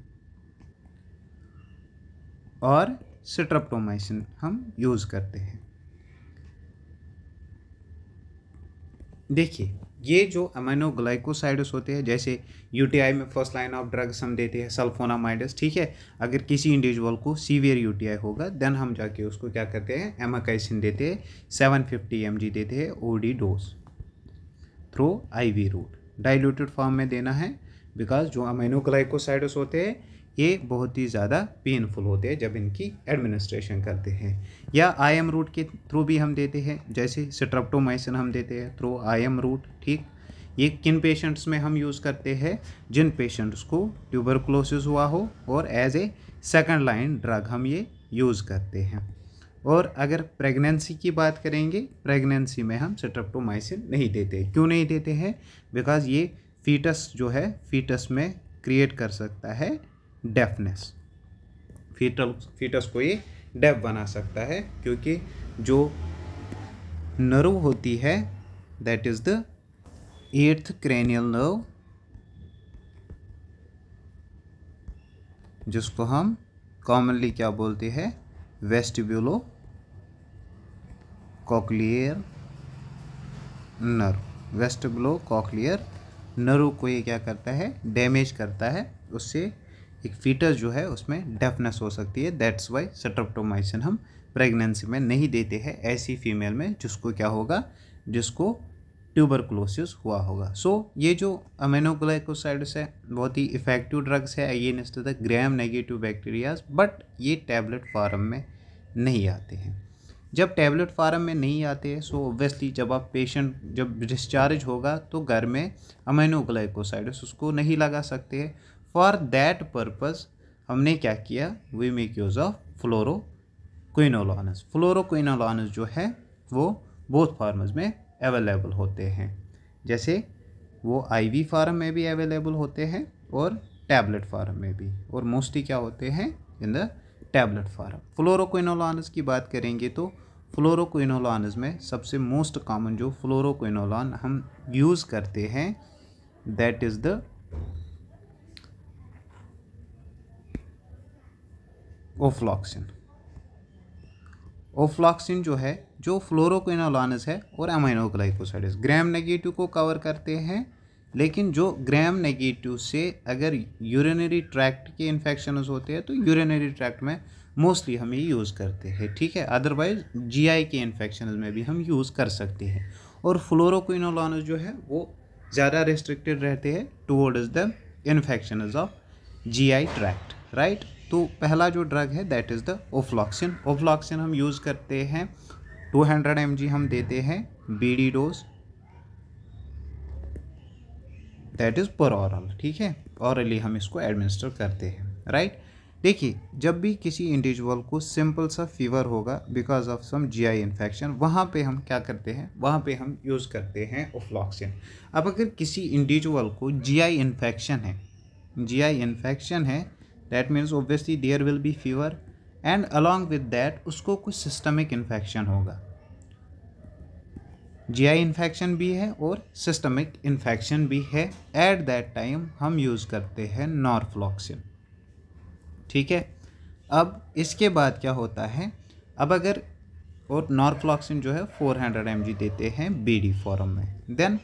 और सिट्रप्टोमाइसिन हम यूज़ करते हैं देखिए ये जो अमीनो ग्लाइकोसाइड्स होते हैं जैसे यूटीआई में फर्स्ट लाइन ऑफ ड्रग्स हम देते हैं सल्फोनामाइडस ठीक है अगर किसी इंडिविजुअल को सीवियर यूटीआई होगा देन हम जाके उसको क्या करते हैं एमाकाइसिन देते हैं सेवन फिफ्टी एम देते हैं O D dose through I V route diluted form में देना है बिकॉज जो अमीनो ग्लाइकोसाइड्स होते हैं ये बहुत ही ज़्यादा पेनफुल होते हैं जब इनकी एडमिनिस्ट्रेशन करते हैं या आईएम रूट के थ्रू भी हम देते हैं जैसे सिट्रप्टोमाइसिन हम देते हैं थ्रू आईएम रूट ठीक ये किन पेशेंट्स में हम यूज़ करते हैं जिन पेशेंट्स को ट्यूबरकुलोसिस हुआ हो और as a second line drug हम ये यूज़ करते हैं और अगर प्रेगनेंसी की बात करेंगे प्रेगनेंसी में हम सिट्रप्टोमाइसिन नहीं देते क्यों नहीं देते हैं बिकॉज़ ये फीटस जो है फीटस में क्रिएट कर सकता है डेफनेस फीटल फीटस को ये डेफ बना सकता है क्योंकि जो नर्व होती है that is the eighth cranial nerve जिसको हम कॉमनली क्या बोलते हैं vestibulo cochlear nerve vestibulo cochlear nerve को ये क्या करता है डैमेज करता है उससे एक फीटस जो है उसमें डेफनेस हो सकती है दैट्स वाई सेट्रोप्टोमाइसिन हम प्रेगनेंसी में नहीं देते हैं ऐसी फीमेल में जिसको क्या होगा जिसको ट्यूबरकुलोसिस हुआ होगा सो so, ये जो अमेनोग्लाइकोसाइड्स है बहुत ही इफेक्टिव ड्रग्स है against the gram negative bacterias but ये टैबलेट फार्म में नहीं आते हैं जब टैबलेट फार्म में नहीं आते हैं सो ऑब्वियसली जब आप पेशेंट जब डिस्चार्ज होगा तो घर में अमेनोग्लाइकोसाइड्स उसको नहीं लगा सकते हैं फॉर दैट पर्पज़ हमने क्या किया we make use of fluoro quinolones fluoroquinolones जो है वो बोथ फार्मर्स में अवेलेबल होते हैं जैसे वो आईवी फार्म में भी अवेलेबल होते हैं और टैबलेट फार्म में भी और मोस्टली क्या होते हैं in the tablet form fluoroquinolones की बात करेंगे तो फ्लोरोक्विनोलॉनस में सबसे मोस्ट कॉमन जो फ्लोरोक्विनोलॉन हम यूज़ करते हैं that is the ofloxacin ofloxacin जो है जो फ्लोरोक्विनोलानस है और अमाइनोग्लाइकोसाइड्स ग्राम नेगेटिव को कवर करते हैं लेकिन जो ग्राम नेगेटिव से अगर यूरिनरी ट्रैक्ट के इन्फेक्शन होते हैं तो यूरिनरी ट्रैक्ट में मोस्टली हम ये यूज़ करते हैं ठीक है अदरवाइज जीआई के इन्फेक्शन में भी हम यूज़ कर सकते हैं और फ्लोरोक्विनोलानस जो है वो ज़्यादा रिस्ट्रिक्टेड रहते हैं toward the infection of I tract right तो पहला जो ड्रग है that is the ofloxacin ofloxacin हम यूज़ करते हैं 200 हंड्रेड हम देते हैं B D dose that is per oral ठीक है ऑरली हम इसको एडमिनिस्टर करते हैं राइट देखिए जब भी किसी इंडिविजुअल को सिंपल सा फीवर होगा because of some GI infection वहाँ पे हम क्या करते हैं वहाँ पे हम यूज़ करते हैं ओफ्लॉक्सिन अब अगर किसी इंडिविजुअल को जीआई इन्फेक्शन है जीआई इन्फेक्शन है that means obviously there will be fever and along with that उसको कुछ सिस्टमिक इन्फेक्शन होगा जी आई इन्फेक्शन भी है और सिस्टमिक इन्फेक्शन भी है एट दैट टाइम हम यूज़ करते हैं नॉर्फ्लॉक्सिन ठीक है अब इसके बाद क्या होता है अब अगर और नॉर्फ्लॉक्सिन जो है 400 हंड्रेड देते हैं बीडी फॉर्म में देन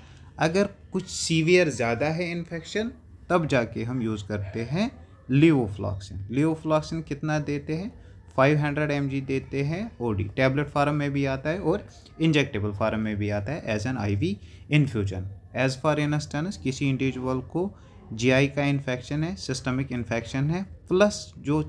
अगर कुछ सीवियर ज़्यादा है इन्फेक्शन तब जाके हम यूज़ करते हैं लिवोफ्लॉक्सिन लिवोफ्लॉक्सिन कितना देते हैं 500 हंड्रेड देते हैं ओडी टैबलेट फार्म में भी आता है और इंजेक्टेबल फार्म में भी आता है as an IV infusion as for instance किसी इंडिविजुअल को जीआई का इन्फेक्शन है सिस्टमिक इन्फेक्शन है प्लस जो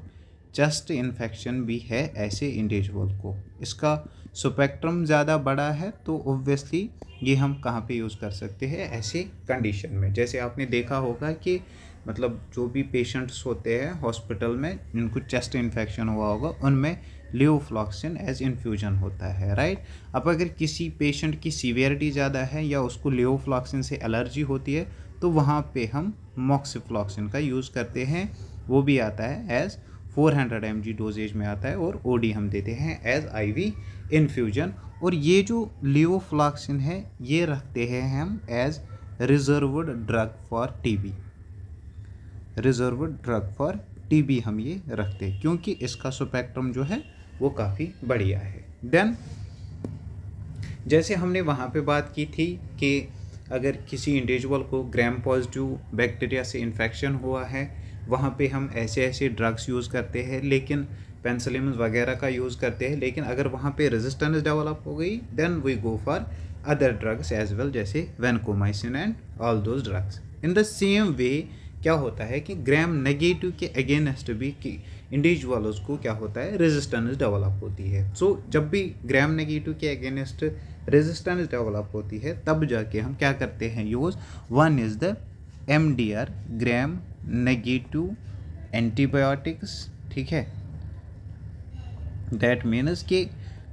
चेस्ट इन्फेक्शन भी है ऐसे इंडिविजुअल को इसका स्पेक्ट्रम ज़्यादा बड़ा है तो ओब्वियसली ये हम कहाँ पे यूज़ कर सकते हैं ऐसे कंडीशन में जैसे आपने देखा होगा कि मतलब जो भी पेशेंट्स होते हैं हॉस्पिटल में जिनको चेस्ट इन्फेक्शन हुआ होगा उनमें लियोफ्लॉक्सिन एज इन्फ्यूजन होता है राइट अब अगर किसी पेशेंट की सीवियरिटी ज़्यादा है या उसको लियोफ्लॉक्सिन से एलर्जी होती है तो वहाँ पे हम मॉक्सीफ्लॉक्सिन का यूज़ करते हैं वो भी आता है एज़ 400 हंड्रेड एम डोजेज में आता है और ओ हम देते हैं एज वी इन्फ्यूजन और ये जो लियोफ्लॉक्सिन है ये रखते हैं हम as reserved drug for T reserve drug for TB हम ये रखते हैं क्योंकि इसका स्पेक्ट्रम जो है वो काफ़ी बढ़िया है देन जैसे हमने वहाँ पे बात की थी कि अगर किसी इंडिविजुअल को ग्राम पॉजिटिव बैक्टीरिया से इन्फेक्शन हुआ है वहाँ पे हम ऐसे ऐसे ड्रग्स यूज़ करते हैं लेकिन पेंसिलिम वगैरह का यूज़ करते हैं लेकिन अगर वहाँ पे रेजिस्टेंस डेवलप हो गई then we go for other drugs as well जैसे vancomycin and all those drugs in the same way क्या होता है कि ग्राम नेगेटिव के अगेंस्ट भी की इंडिविजुअल्स को क्या होता है रेजिस्टेंस डेवलप होती है सो so, जब भी ग्राम नेगेटिव के अगेंस्ट रेजिस्टेंस डेवलप होती है तब जाके हम क्या करते हैं use one is the M D R gram negative antibiotics ठीक है दैट मीन्स कि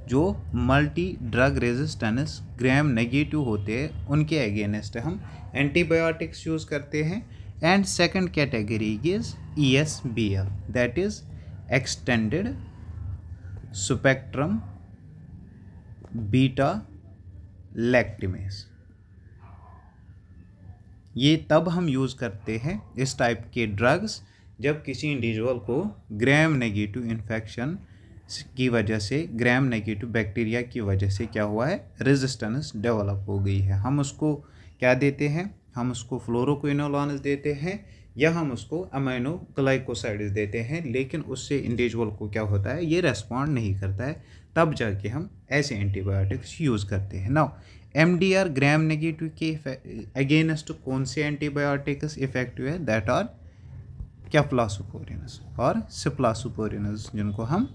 जो multi drug resistance gram negative होते हैं उनके अगेंस्ट हम एंटीबायोटिक्स यूज़ करते हैं and second category is ESBL that is extended spectrum beta lactamase ये तब हम यूज़ करते हैं इस टाइप के ड्रग्स जब किसी इंडिविजुअल को ग्रैम नेगेटिव इन्फेक्शन की वजह से ग्रैम नेगेटिव बैक्टीरिया की वजह से क्या हुआ है रेजिस्टेंस डेवलप हो गई है हम उसको क्या देते हैं हम उसको फ्लोरोक्विनोलॉन्स देते हैं या हम उसको अमाइनो ग्लाइकोसाइड्स देते हैं लेकिन उससे इंडिविजुअल को क्या होता है ये रेस्पॉन्ड नहीं करता है तब जाके हम ऐसे एंटीबायोटिक्स यूज़ करते हैं now M D R gram negative के अगेंस्ट कौन से एंटीबायोटिक्स इफेक्टिव है दैट आर कैप्लासुपोरिनस और सिप्लासुपोरिनस जिनको हम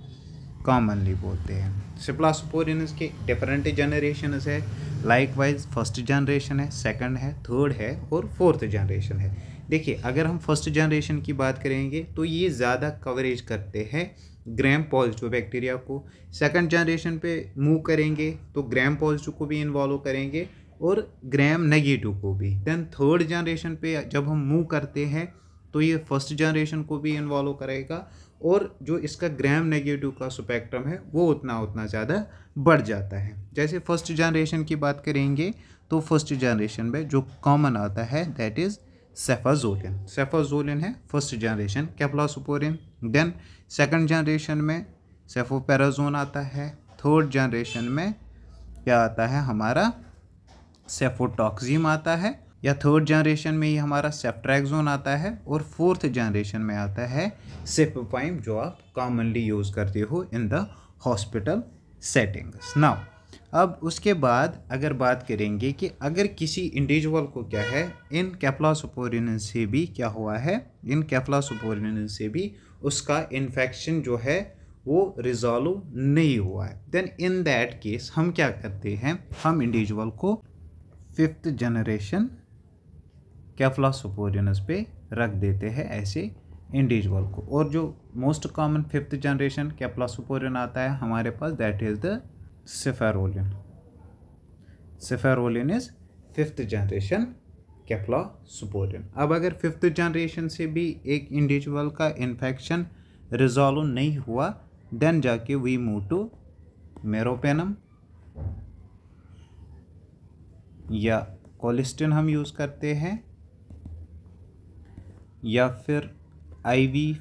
कॉमनली बोलते हैं सिपला सुपोर के डिफरेंट जनरेशन है लाइक वाइज फर्स्ट जनरेशन है सेकंड है थर्ड है और फोर्थ जनरेशन है देखिए अगर हम फर्स्ट जनरेशन की बात करेंगे तो ये ज़्यादा कवरेज करते हैं ग्रैम पॉजिटिव बैक्टीरिया को सेकंड जनरेशन पे मूव करेंगे तो ग्रैम पॉजिटिव को भी इन्वॉल्व करेंगे और ग्रैम नेगेटिव को भी देन थर्ड जनरेशन पे जब हम मूव करते हैं तो ये फर्स्ट जनरेशन को भी इन्वॉल्व करेगा और जो इसका ग्राम नेगेटिव का स्पेक्ट्रम है वो उतना उतना ज़्यादा बढ़ जाता है जैसे फर्स्ट जनरेशन की बात करेंगे तो फर्स्ट जनरेशन में जो कॉमन आता है दैट इज़ सेफाजोलिन सेफाजोलिन है first generation cephalosporin then second generation में सेफोपेराजोन आता है थर्ड जनरेशन में क्या आता है हमारा सेफोटॉक्सिम आता है या थर्ड जनरेशन में ही हमारा सेफ्ट्रैक्जोन आता है और फोर्थ जनरेशन में आता है सिपवाइम जो आप कॉमनली यूज़ करते हो in the hospital settings now अब उसके बाद अगर बात करेंगे कि अगर किसी इंडिविजुअल को क्या है इन कैप्लासोपोरिन से भी क्या हुआ है इन कैप्लासोपोरिन से भी उसका इन्फेक्शन जो है वो रिजॉल्व नहीं हुआ है देन इन दैट केस हम क्या करते हैं हम इंडिविजुअल को फिफ्थ जनरेशन कैफ्लासोपोरिनस पे रख देते हैं ऐसे इंडिविजुअल को और जो most common fifth generation cephalosporin आता है हमारे पास that is the ceftaroline ceftaroline is fifth generation cephalosporin अब अगर फिफ्थ जनरेशन से भी एक इंडिविजुअल का इन्फेक्शन रिजॉल्व नहीं हुआ देन जाके वी मूव टू मेरोपेनम या कोलिस्टिन हम यूज़ करते हैं या फिर आईवी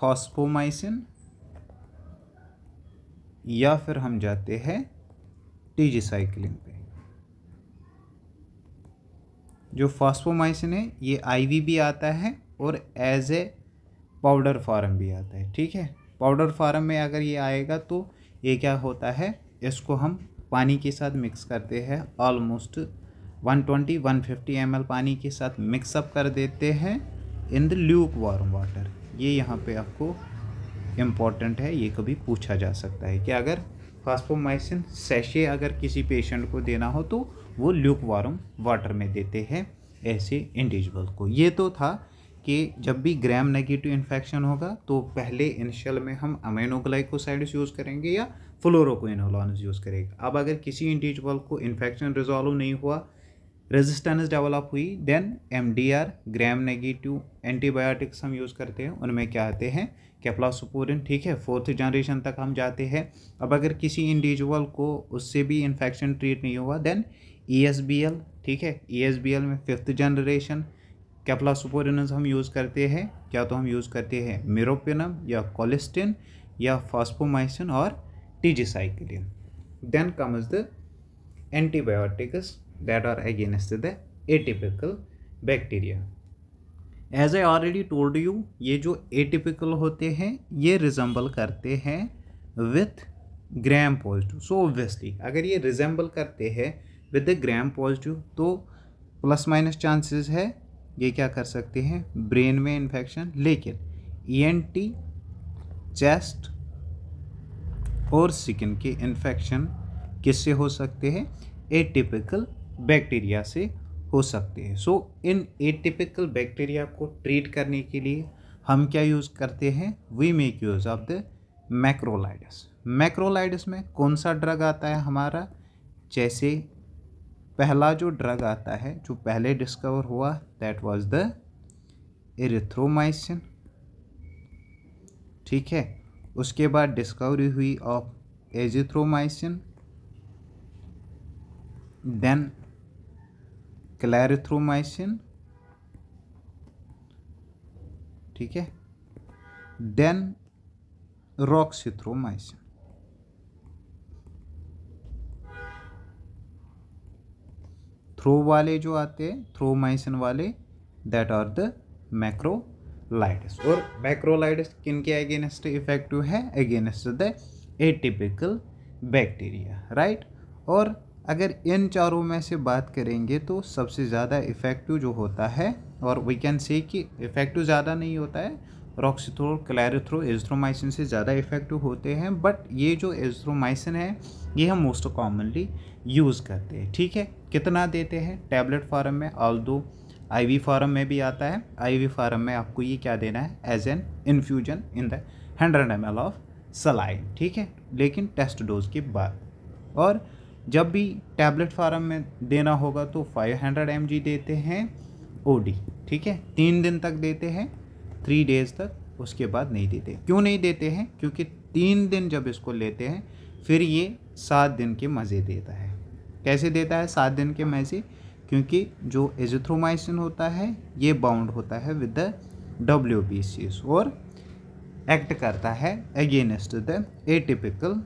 फॉस्फोमाइसिन या फिर हम जाते हैं टीजी साइकिलिंग पे जो फॉस्फोमाइसिन है ये आईवी भी आता है और एज ए पाउडर फार्म भी आता है ठीक है पाउडर फार्म में अगर ये आएगा तो ये क्या होता है इसको हम पानी के साथ मिक्स करते हैं ऑलमोस्ट 120 150 ml पानी के साथ मिक्सअप कर देते हैं in the lukewarm water ये यहाँ पे आपको इम्पॉर्टेंट है ये कभी पूछा जा सकता है कि अगर फास्फोमाइसिन सैशे अगर किसी पेशेंट को देना हो तो वो ल्यूक वार्म वाटर में देते हैं ऐसे इंडिविजुअल को ये तो था कि जब भी ग्राम नेगेटिव इन्फेक्शन होगा तो पहले इनिशियल में हम अमेनोग्लाइकोसाइड्स यूज़ करेंगे या फ्लोरोकोइनोलॉन्स यूज़ करेंगे अब अगर किसी इंडिविजुअल को इन्फेक्शन रिजॉल्व नहीं हुआ रेजिस्टेंस डेवलप हुई then M D R gram negative antibiotics हम यूज़ करते हैं उनमें क्या आते हैं कैप्लासपोरिन ठीक है फोर्थ जनरेशन तक हम जाते हैं अब अगर किसी इंडिविजुअल को उससे भी इन्फेक्शन ट्रीट नहीं हुआ then E S B L ठीक है ई एस बी एल में फिफ्थ जनरेशन कैप्लासपोरिन हम यूज़ करते हैं क्या तो हम यूज़ करते हैं मेरोपिनम या कोलिस्टिन या फॉस्पोमाइसिन और tigecycline then comes the antibiotics that are against the atypical bacteria. As I already told you ये जो atypical होते हैं ये रिजम्बल करते हैं with gram positive so obviously, अगर ये resemble करते हैं with the ग्राम पॉजिटिव तो प्लस माइनस चांसेस है ये क्या कर सकते हैं ब्रेन में इन्फेक्शन लेकिन ईएनटी e चेस्ट और स्किन के इन्फेक्शन किससे हो सकते हैं ए टिपिकल बैक्टीरिया से हो सकते हैं सो इन एटिपिकल बैक्टीरिया को ट्रीट करने के लिए हम क्या यूज़ करते हैं we make use of the macrolides macrolides में कौन सा ड्रग आता है हमारा जैसे पहला जो ड्रग आता है जो पहले डिस्कवर हुआ दैट वाज द एरिथ्रोमाइसिन ठीक है उसके बाद डिस्कवरी हुई ऑफ एजिथ्रोमाइसिन देन क्लैरिथ्रोमाइसिन ठीक है देन रॉक्सिथ्रोमाइसिन थ्रो वाले जो आते हैं थ्रोमाइसिन वाले दैट आर द मैक्रोलाइटिस और मैक्रोलाइटिस किन के अगेंस्ट इफेक्टिव है against the atypical bacteria right और अगर इन चारों में से बात करेंगे तो सबसे ज़्यादा इफ़ेक्टिव जो होता है और वी कैन से कि इफ़ेक्टिव ज़्यादा नहीं होता है रॉक्सीथ्रो क्लैरिथ्रो एजथ्रोमाइसिन से ज़्यादा इफेक्टिव होते हैं बट ये जो एज्रोमाइसिन है ये हम मोस्ट कॉमनली यूज़ करते हैं ठीक है कितना देते हैं टैबलेट फार्म में ऑल दो आई फार्म में भी आता है आई फार्म में आपको ये क्या देना है as an infusion in the hundred M of saline ठीक है लेकिन टेस्ट डोज के बाद और जब भी टैबलेट फार्म में देना होगा तो 500 हंड्रेड देते हैं ओडी ठीक है तीन दिन तक देते हैं थ्री डेज तक उसके बाद नहीं देते क्यों नहीं देते हैं क्योंकि तीन दिन जब इसको लेते हैं फिर ये सात दिन के मज़े देता है कैसे देता है सात दिन के मज़े क्योंकि जो एजिथ्रोमाइसिन होता है ये बाउंड होता है with the W B C और एक्ट करता है against the atypical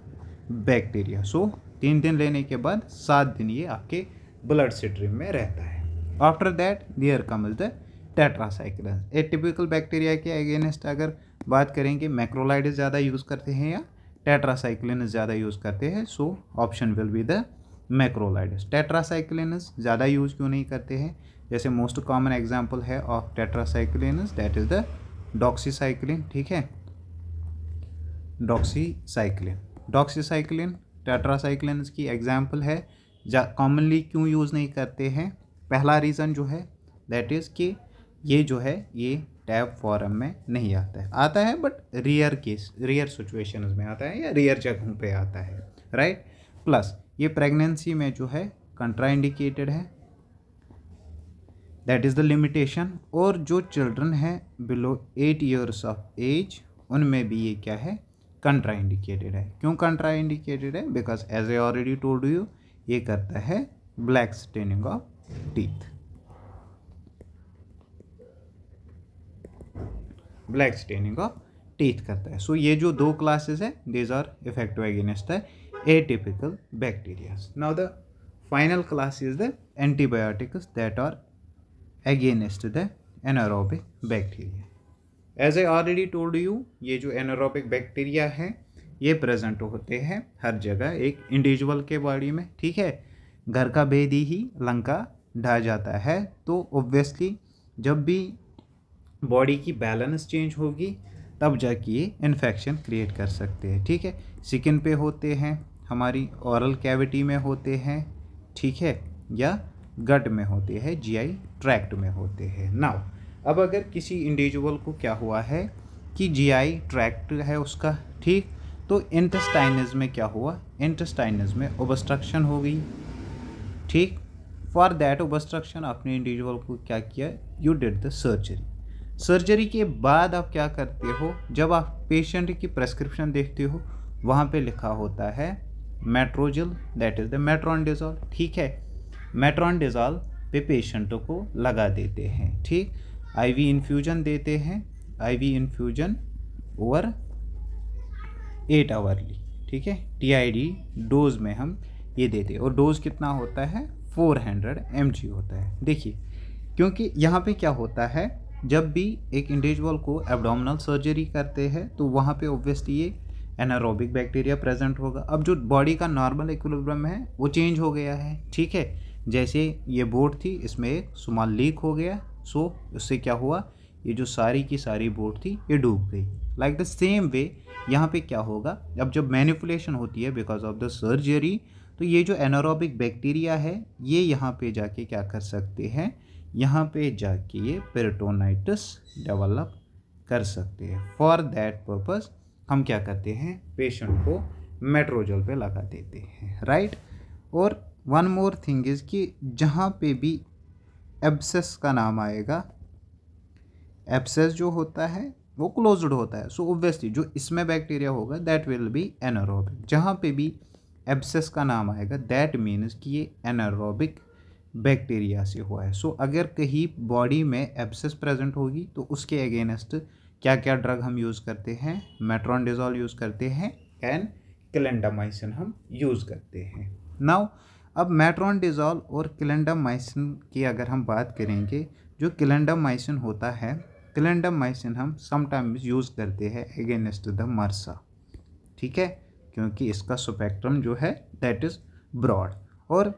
bacteria so तीन दिन लेने के बाद सात दिन ये आपके ब्लड स्ट्रीम में रहता है after that there is the tetracycline atypical bacteria के अगेंस्ट अगर बात करेंगे मैक्रोलाइड ज़्यादा यूज़ करते हैं या टेट्रासाइक्लिन ज़्यादा यूज़ करते हैं so option will be the macrolides tetracyclines ज़्यादा यूज़ क्यों नहीं करते हैं जैसे मोस्ट कॉमन एग्जाम्पल है of tetracyclines that is the doxycycline ठीक है डॉक्सीसाइक्लिन डॉक्सीसाइक्लिन टेट्रासाइक्लिन की एग्जाम्पल है कॉमनली क्यों यूज़ नहीं करते हैं पहला रीज़न जो है दैट इज़ कि ये जो है ये टैब फॉरम में नहीं आता है आता है but rare case rare situation में आता है या रेयर जगहों पे आता है राइट right? प्लस ये प्रेगनेंसी में जो है कंट्राइंडिकेटेड है दैट इज़ द लिमिटेशन और जो चिल्ड्रन हैं below eight years of age उनमें भी ये क्या है कंट्राइंडिकेटेड है क्यों कंट्राइंडिकेटेड है because as I already told you ये करता है black staining of teeth black staining of teeth करता है सो so, ये जो दो क्लासेस है these are effective against the typical bacteria now the final class is the antibiotics that are against the anaerobic bacteria as I already told you ये जो एनारोबिक बैक्टीरिया हैं ये प्रेजेंट होते हैं हर जगह एक इंडिविजुअल के बॉडी में ठीक है घर का भेदी ही लंका ढा जाता है तो ऑब्वियसली जब भी बॉडी की बैलेंस चेंज होगी तब जाके ये इन्फेक्शन क्रिएट कर सकते हैं ठीक है स्किन पे होते हैं हमारी औरल कैविटी में होते हैं ठीक है या गट में होते हैं जीआई ट्रैक्ट में होते हैं नाउ अब अगर किसी इंडिविजुअल को क्या हुआ है कि जीआई ट्रैक्ट है उसका ठीक तो इंटस्टाइनज में क्या हुआ इंटस्टाइनज़ में ओबस्ट्रक्शन हो गई ठीक फॉर दैट ओबस्ट्रक्शन आपने इंडिविजुअल को क्या किया you did the surgery surgery के बाद आप क्या करते हो जब आप पेशेंट की प्रेस्क्रिप्शन देखते हो वहाँ पे लिखा होता है मेट्रोजिल दैट इज़ द डिजॉल ठीक है मेट्रॉन डिजॉल पे पेशेंट को लगा देते हैं ठीक आईवी इन्फ्यूजन देते हैं IV infusion over eight hourly ठीक है टीआईडी डोज में हम ये देते हैं और डोज कितना होता है फोर हंड्रेड एम होता है देखिए क्योंकि यहाँ पे क्या होता है जब भी एक इंडिविजुअल को एब्डोमिनल सर्जरी करते हैं तो वहाँ पे ऑब्वियसली ये एनारोबिक बैक्टीरिया प्रेजेंट होगा अब जो बॉडी का नॉर्मल इक्विलिब्रियम है वो चेंज हो गया है ठीक है जैसे ये बोट थी इसमें एक सुमाल लीक हो गया सो so, उससे क्या हुआ ये जो सारी की सारी बोट थी ये डूब गई लाइक द सेम वे यहाँ पे क्या होगा अब जब मैनिपुलेशन होती है बिकॉज ऑफ द सर्जरी तो ये जो एनारोबिक बैक्टीरिया है ये यहाँ पे जाके क्या कर सकते हैं यहाँ पे जाके ये पेरेटोनाइटिस डेवलप कर सकते हैं फॉर दैट पर्पज़ हम क्या करते हैं पेशेंट को मेट्रोजल पे लगा देते हैं राइट और वन मोर थिंग इज़ कि जहाँ पे भी एब्सेस का नाम आएगा एब्सेस जो होता है वो क्लोज्ड होता है सो so, ओब्वियसली जो इसमें बैक्टीरिया होगा दैट विल बी एनारोबिक जहाँ पे भी एब्सेस का नाम आएगा दैट मीन्स कि ये एनारोबिक बैक्टीरिया से हुआ है सो so, अगर कहीं बॉडी में एब्सेस प्रेजेंट होगी तो उसके अगेंस्ट क्या क्या ड्रग हम यूज़ करते हैं मेट्रॉन डिजॉल यूज़ करते हैं एंड क्लेंडामाइसिन हम यूज़ करते हैं नाउ अब मेट्रॉन डिज़ॉल और किलेंडामाइसिन की अगर हम बात करेंगे जो किलेंडामाइसिन होता है माइसिन हम समटाइम्स यूज़ करते हैं अगेंस्ट द मरसा ठीक है क्योंकि इसका स्पेक्ट्रम जो है दैट इज़ ब्रॉड और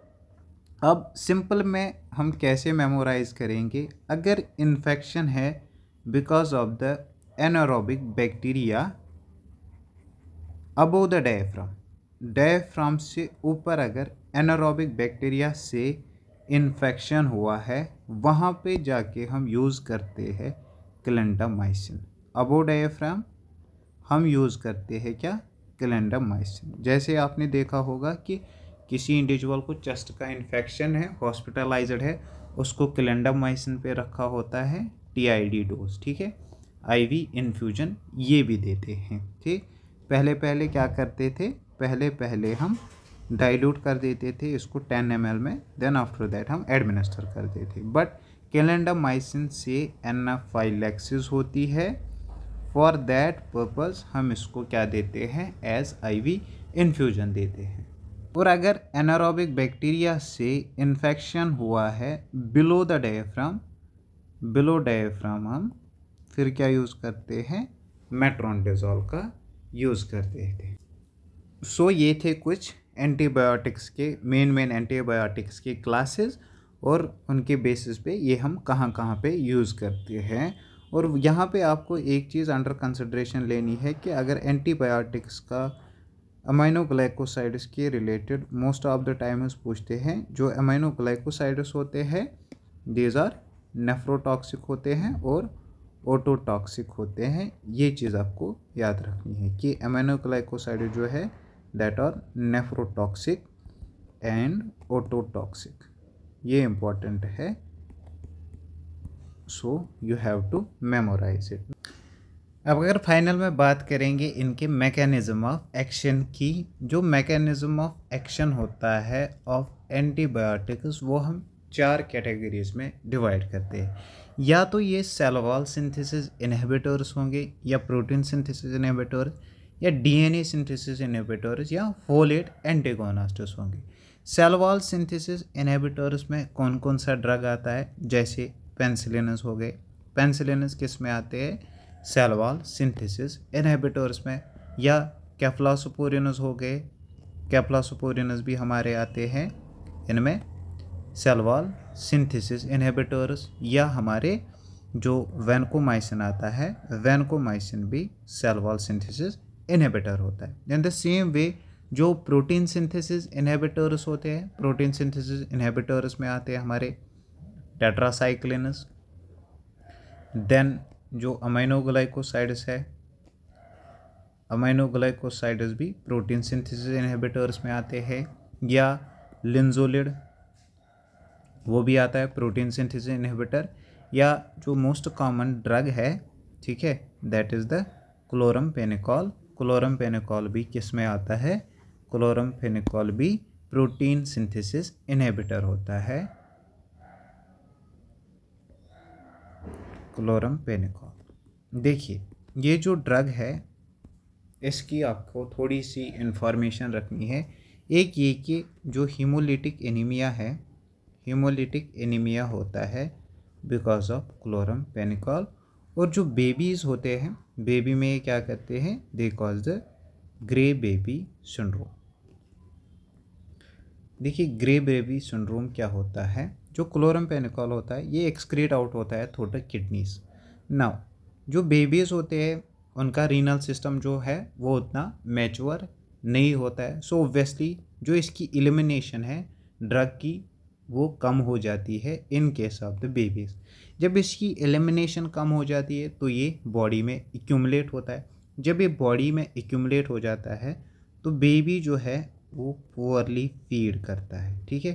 अब सिंपल में हम कैसे मेमोराइज़ करेंगे अगर इन्फेक्शन है because of the anaerobic bacteria above the diaphragm diaphragm से ऊपर अगर एनारोबिक बैक्टीरिया से इन्फेक्शन हुआ है वहाँ पे जाके हम यूज़ करते हैं क्लेंडामाइसिन डायफ्राम हम यूज़ करते हैं क्या क्लेंडामाइसिन जैसे आपने देखा होगा कि किसी इंडिविजुअल को चेस्ट का इन्फेक्शन है हॉस्पिटलाइज्ड है उसको क्लेंडामाइसिन पे रखा होता है टीआईडी डोज ठीक है आईवी इन्फ्यूजन ये भी देते हैं ठीक पहले पहले क्या करते थे पहले पहले हम डाइल्यूट कर देते थे इसको टेन एम में देन आफ्टर दैट हम एडमिनिस्टर करते थे बट माइसिन से एन होती है फॉर दैट पर्पज़ हम इसको क्या देते हैं एज आईवी इन्फ्यूजन देते हैं और अगर एनारोबिक बैक्टीरिया से इन्फेक्शन हुआ है below the diaphragm below diaphragm हम फिर क्या यूज़ करते हैं मेट्रोन डिजॉल का यूज़ करते थे सो so, ये थे कुछ एंटीबायोटिक्स के मेन मेन एंटीबायोटिक्स के क्लासेस और उनके बेसिस पे ये हम कहाँ कहाँ पे यूज़ करते हैं और यहाँ पे आपको एक चीज़ अंडर कंसिड्रेशन लेनी है कि अगर एंटीबायोटिक्स का अमाइनो के related most of the times पूछते हैं जो अमाइनो होते हैं दीज आर नेफ्रोटॉक्सिक होते हैं और ओटोटॉक्सिक होते हैं ये चीज़ आपको याद रखनी है कि अमाइनो ग्लाइकोसाइड जो है that are nephrotoxic and ototoxic ये इम्पॉर्टेंट है so you have to memorise it अब अगर फाइनल में बात करेंगे इनके मैकेनिज़्म ऑफ एक्शन की जो मैकेनिज़्म ऑफ एक्शन होता है ऑफ एंटीबायोटिक्स वो हम चार कैटेगरीज में डिवाइड करते हैं या तो ये सेलोवॉल सिंथेसिस इनहेबिटर्स होंगे या प्रोटीन सिंथेसिस इनहेबिटर्स या डीएनए सिंथेसिस इनहिबिटर्स या फोलेट एंटेगोनास्टस होंगे सेल वॉल सिंथेसिस इनहिबिटर्स में कौन कौन सा ड्रग आता है जैसे पेंसिलिनस हो गए पेंसिलिनस किस में आते हैं सेल वॉल सिंथेसिस इनहिबिटर्स में या कैप्लासोपोरिनस हो गए कैप्लासोपोरिनस भी हमारे आते हैं इनमें सेल वॉल सिंथेसिस इनहिबिटर्स या हमारे जो वैनकोमाइसिन आता है वैनकोमाइसिन भी सेल वॉल सिंथेसिस इनहेबिटर होता है इन द सेम वे जो प्रोटीन सिंथेसिस इनहेबिटर्स होते हैं प्रोटीन सिंथेसिस इनहेबिटर्स में आते हैं हमारे टेट्रासाइक्लिनस देन जो अमाइनोग्लाइकोसाइड्स है अमाइनोग्लाइकोसाइड्स भी प्रोटीन सिंथेसिस इनहेबिटर्स में आते हैं या लिंजोलिड वो भी आता है प्रोटीन सिंथेसिस इनहेबिटर या जो मोस्ट कॉमन ड्रग है ठीक है that is the chloramphenicol chloramphenicol भी किस में आता है क्लोरम फेनिकॉल भी प्रोटीन सिंथेसिस इनहेबिटर होता है क्लोरम पेनिकॉल देखिए ये जो ड्रग है इसकी आपको थोड़ी सी इन्फॉर्मेशन रखनी है एक ये कि जो हीमोलिटिक एनीमिया है हीमोलिटिक एनीमिया होता है बिकॉज ऑफ क्लोरम पेनिकॉल और जो बेबीज़ होते हैं बेबी में क्या करते हैं they cause the grey baby syndrome देखिए ग्रे बेबी सिंड्रोम क्या होता है जो क्लोरम पेनिकॉल होता है ये एक्सक्रीट आउट होता है थोटल किडनीस नाउ जो बेबीज़ होते हैं उनका रीनल सिस्टम जो है वो उतना मैचोर नहीं होता है सो so ओबियसली जो इसकी एलिमिनेशन है ड्रग की वो कम हो जाती है in case of the babies जब इसकी एलिमिनेशन कम हो जाती है तो ये बॉडी में एक्यूमलेट होता है जब ये बॉडी में एक्यूमलेट हो जाता है तो बेबी जो है वो पुअरली फीड करता है ठीक है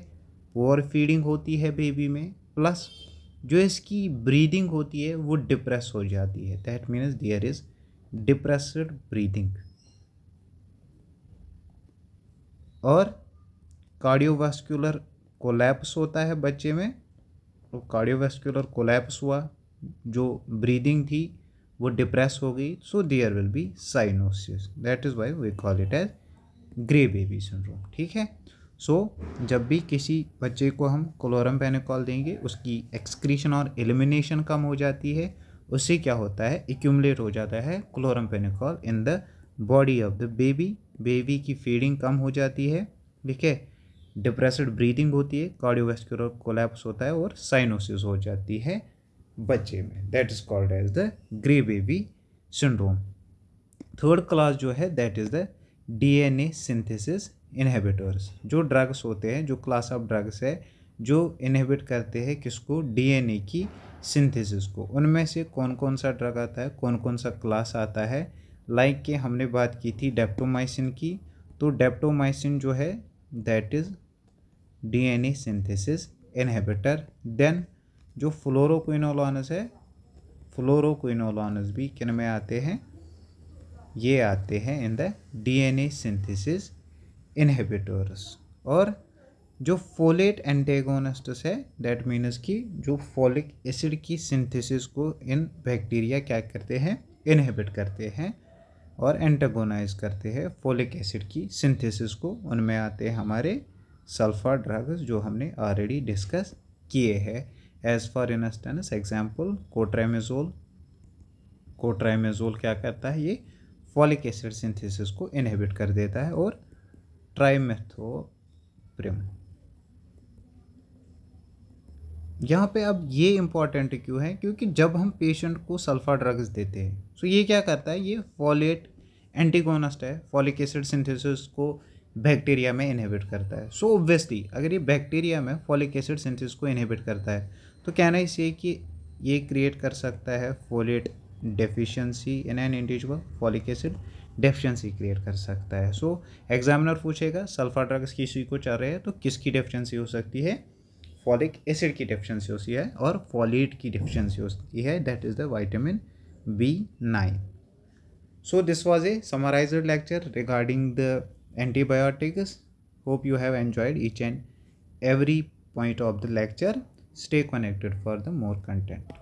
पुअर फीडिंग होती है बेबी में प्लस जो इसकी ब्रीदिंग होती है वो डिप्रेस हो जाती है that means there is depressed breathing और कार्डियोवास्कुलर कोलैप्स होता है बच्चे में कार्डियोवेस्कुलर कोलैप्स हुआ जो ब्रीदिंग थी वो डिप्रेस हो गई so there will be cyanosis that is why we call it as grey baby syndrome ठीक है सो so, जब भी किसी बच्चे को हम क्लोरम पेनिकॉल देंगे उसकी एक्सक्रीशन और एलिमिनेशन कम हो जाती है उससे क्या होता है एक्यूमलेट हो जाता है chloramphenicol in the body of the baby baby की फीडिंग कम हो जाती है ठीक है डिप्रेसड ब्रीदिंग होती है कार्डियोवेस्कुलर कोलैप्स होता है और साइनोसिस हो जाती है बच्चे में that is called as the grey baby syndrome third class जो है that is the D A synthesis inhibitors जो ड्रग्स होते हैं जो क्लास ऑफ ड्रग्स है जो इनहेबिट करते हैं किसको डी एन ए की सिंथेसिस को उनमें से कौन कौन सा ड्रग आता है कौन कौन सा क्लास आता है लाइक के हमने बात की थी डेप्टोमाइसिन की तो डेप्टोमाइसिन जो है that is DNA synthesis inhibitor then जो फ्लोरोक्विनोलॉनस है फ्लोरोक्विनोलॉनस भी किन में आते हैं ये आते हैं in the DNA synthesis inhibitors और जो फोलेट एंटेगोनिस्ट्स है दैट मीनस कि जो फोलिक एसिड की सिंथेसिस को इन बैक्टीरिया क्या करते हैं इनहिबिट करते हैं और एंटेगोनाइज करते हैं फोलिक एसिड की सिंथेसिस को उनमें आते हैं हमारे सल्फर ड्रग्स जो हमने ऑलरेडी डिस्कस किए हैं as for instance example cotrimoxazole cotrimoxazole क्या करता है ये फॉलिक एसिड सिंथेसिस को इनहिबिट कर देता है और ट्राइमेथोप्रिम यहाँ पे अब ये इम्पॉर्टेंट क्यों है क्योंकि जब हम पेशेंट को सल्फा ड्रग्स देते हैं तो ये क्या करता है ये फॉलेट एंटीगोनस्ट है फॉलिक एसिड सिंथेसिस को बैक्टीरिया में इनहिबिट करता है सो so ऑब्वियसली अगर ये बैक्टीरिया में फॉलिक एसिड सिंथेसिस को इनहिबिट करता है तो कहना इसे कि ये क्रिएट कर सकता है folate deficiency in an individual folic acid deficiency create कर सकता है सो so, एग्जामिनर पूछेगा सल्फा ड्रग्स किसी को चाह रहे हैं तो किसकी डेफिशिएंसी हो सकती है फॉलिक एसिड की डेफिशिएंसी होती है और फॉलेट की डेफिशिएंसी सकती है that is the vitamin B nine so this was a summarise lecture regarding the antibiotics. Hope you have enjoyed each and every point of the lecture. Stay connected for the more content.